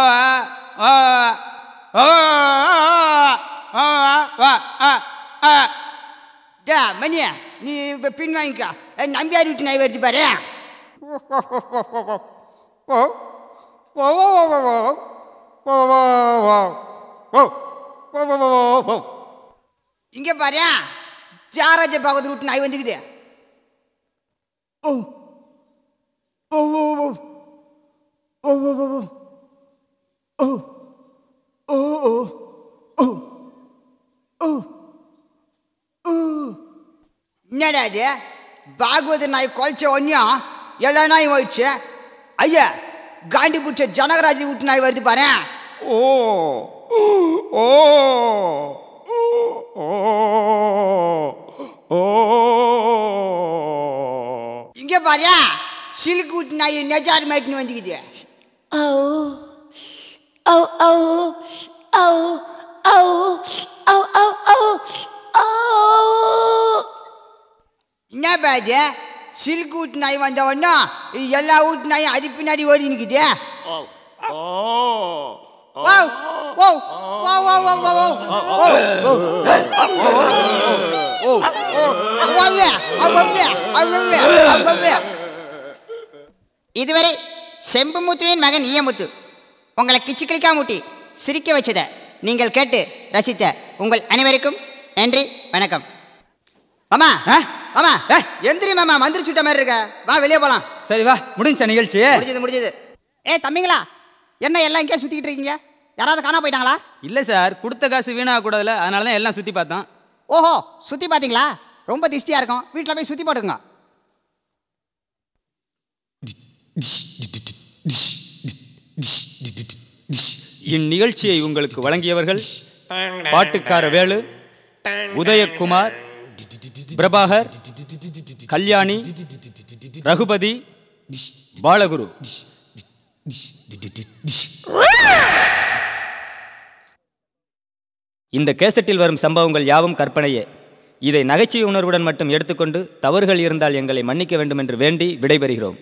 ஓ ஓ ஓ ஓ வா ஆ ஆ டா மணியா நீ இப்போ பின் வாங்கிக்கா நம்பியார் வீட்டு நாய் வருது பாரு இங்க பாரு ஜாராஜ பாகத்து விட்டு நாய் வந்துக்குது ஓ என்னடா இது பாகவத நாய் குலைச்ச ஒன்றும் எல்லா நாயும் வயிடுச்சு ஐயா காண்டி பிடிச்ச ஜனகராஜ் விட்டு நாய் வருது பாரு ஓ ஓ ஓ இங்கே பாரு சிலுக்கு விட்டு நாய் நெஜார் மாட்டின்னு வந்துக்குது என்ன பாஜ சில்கு ஊட்டு நாய் வந்த உடனே எல்லா வீட்டு நாயும் அது பின்னாடி ஓடி நிற்குது இதுவரை முத்துவின் மகன் ஈயமுத்து உங்களை கிச்சு கிளிக்கா மூட்டி சிரிக்க வச்சத நீங்கள் கேட்டு ரசித்த உங்கள் அனைவருக்கும் நன்றி வணக்கம் ஆ ஆமா எந்திரி மாமா மந்திரிச்சு விட்ட மாதிரி இருக்க வா வெளியே போலாம் சரி வா முடிஞ்ச நிகழ்ச்சி முடிஞ்சது முடிஞ்சது ஏ தம்பிங்களா என்ன எல்லாம் இங்கே சுத்திக்கிட்டு இருக்கீங்க யாராவது காணா போயிட்டாங்களா இல்லை சார் கொடுத்த காசு வீணாக கூடாதுல அதனால தான் எல்லாம் சுற்றி பார்த்தோம் ஓஹோ சுற்றி பார்த்தீங்களா ரொம்ப திஷ்டியா இருக்கும் வீட்டில் போய் சுற்றி போட்டுங்க இந்நிகழ்ச்சியை உங்களுக்கு வழங்கியவர்கள் பாட்டுக்கார வேலு உதயகுமார் பிரபாகர் கல்யாணி ரகுபதி பாலகுரு இந்த கேசட்டில் வரும் சம்பவங்கள் யாவும் கற்பனையே இதை நகைச்சுவை உணர்வுடன் மட்டும் எடுத்துக்கொண்டு தவறுகள் இருந்தால் எங்களை மன்னிக்க வேண்டும் என்று வேண்டி விடைபெறுகிறோம்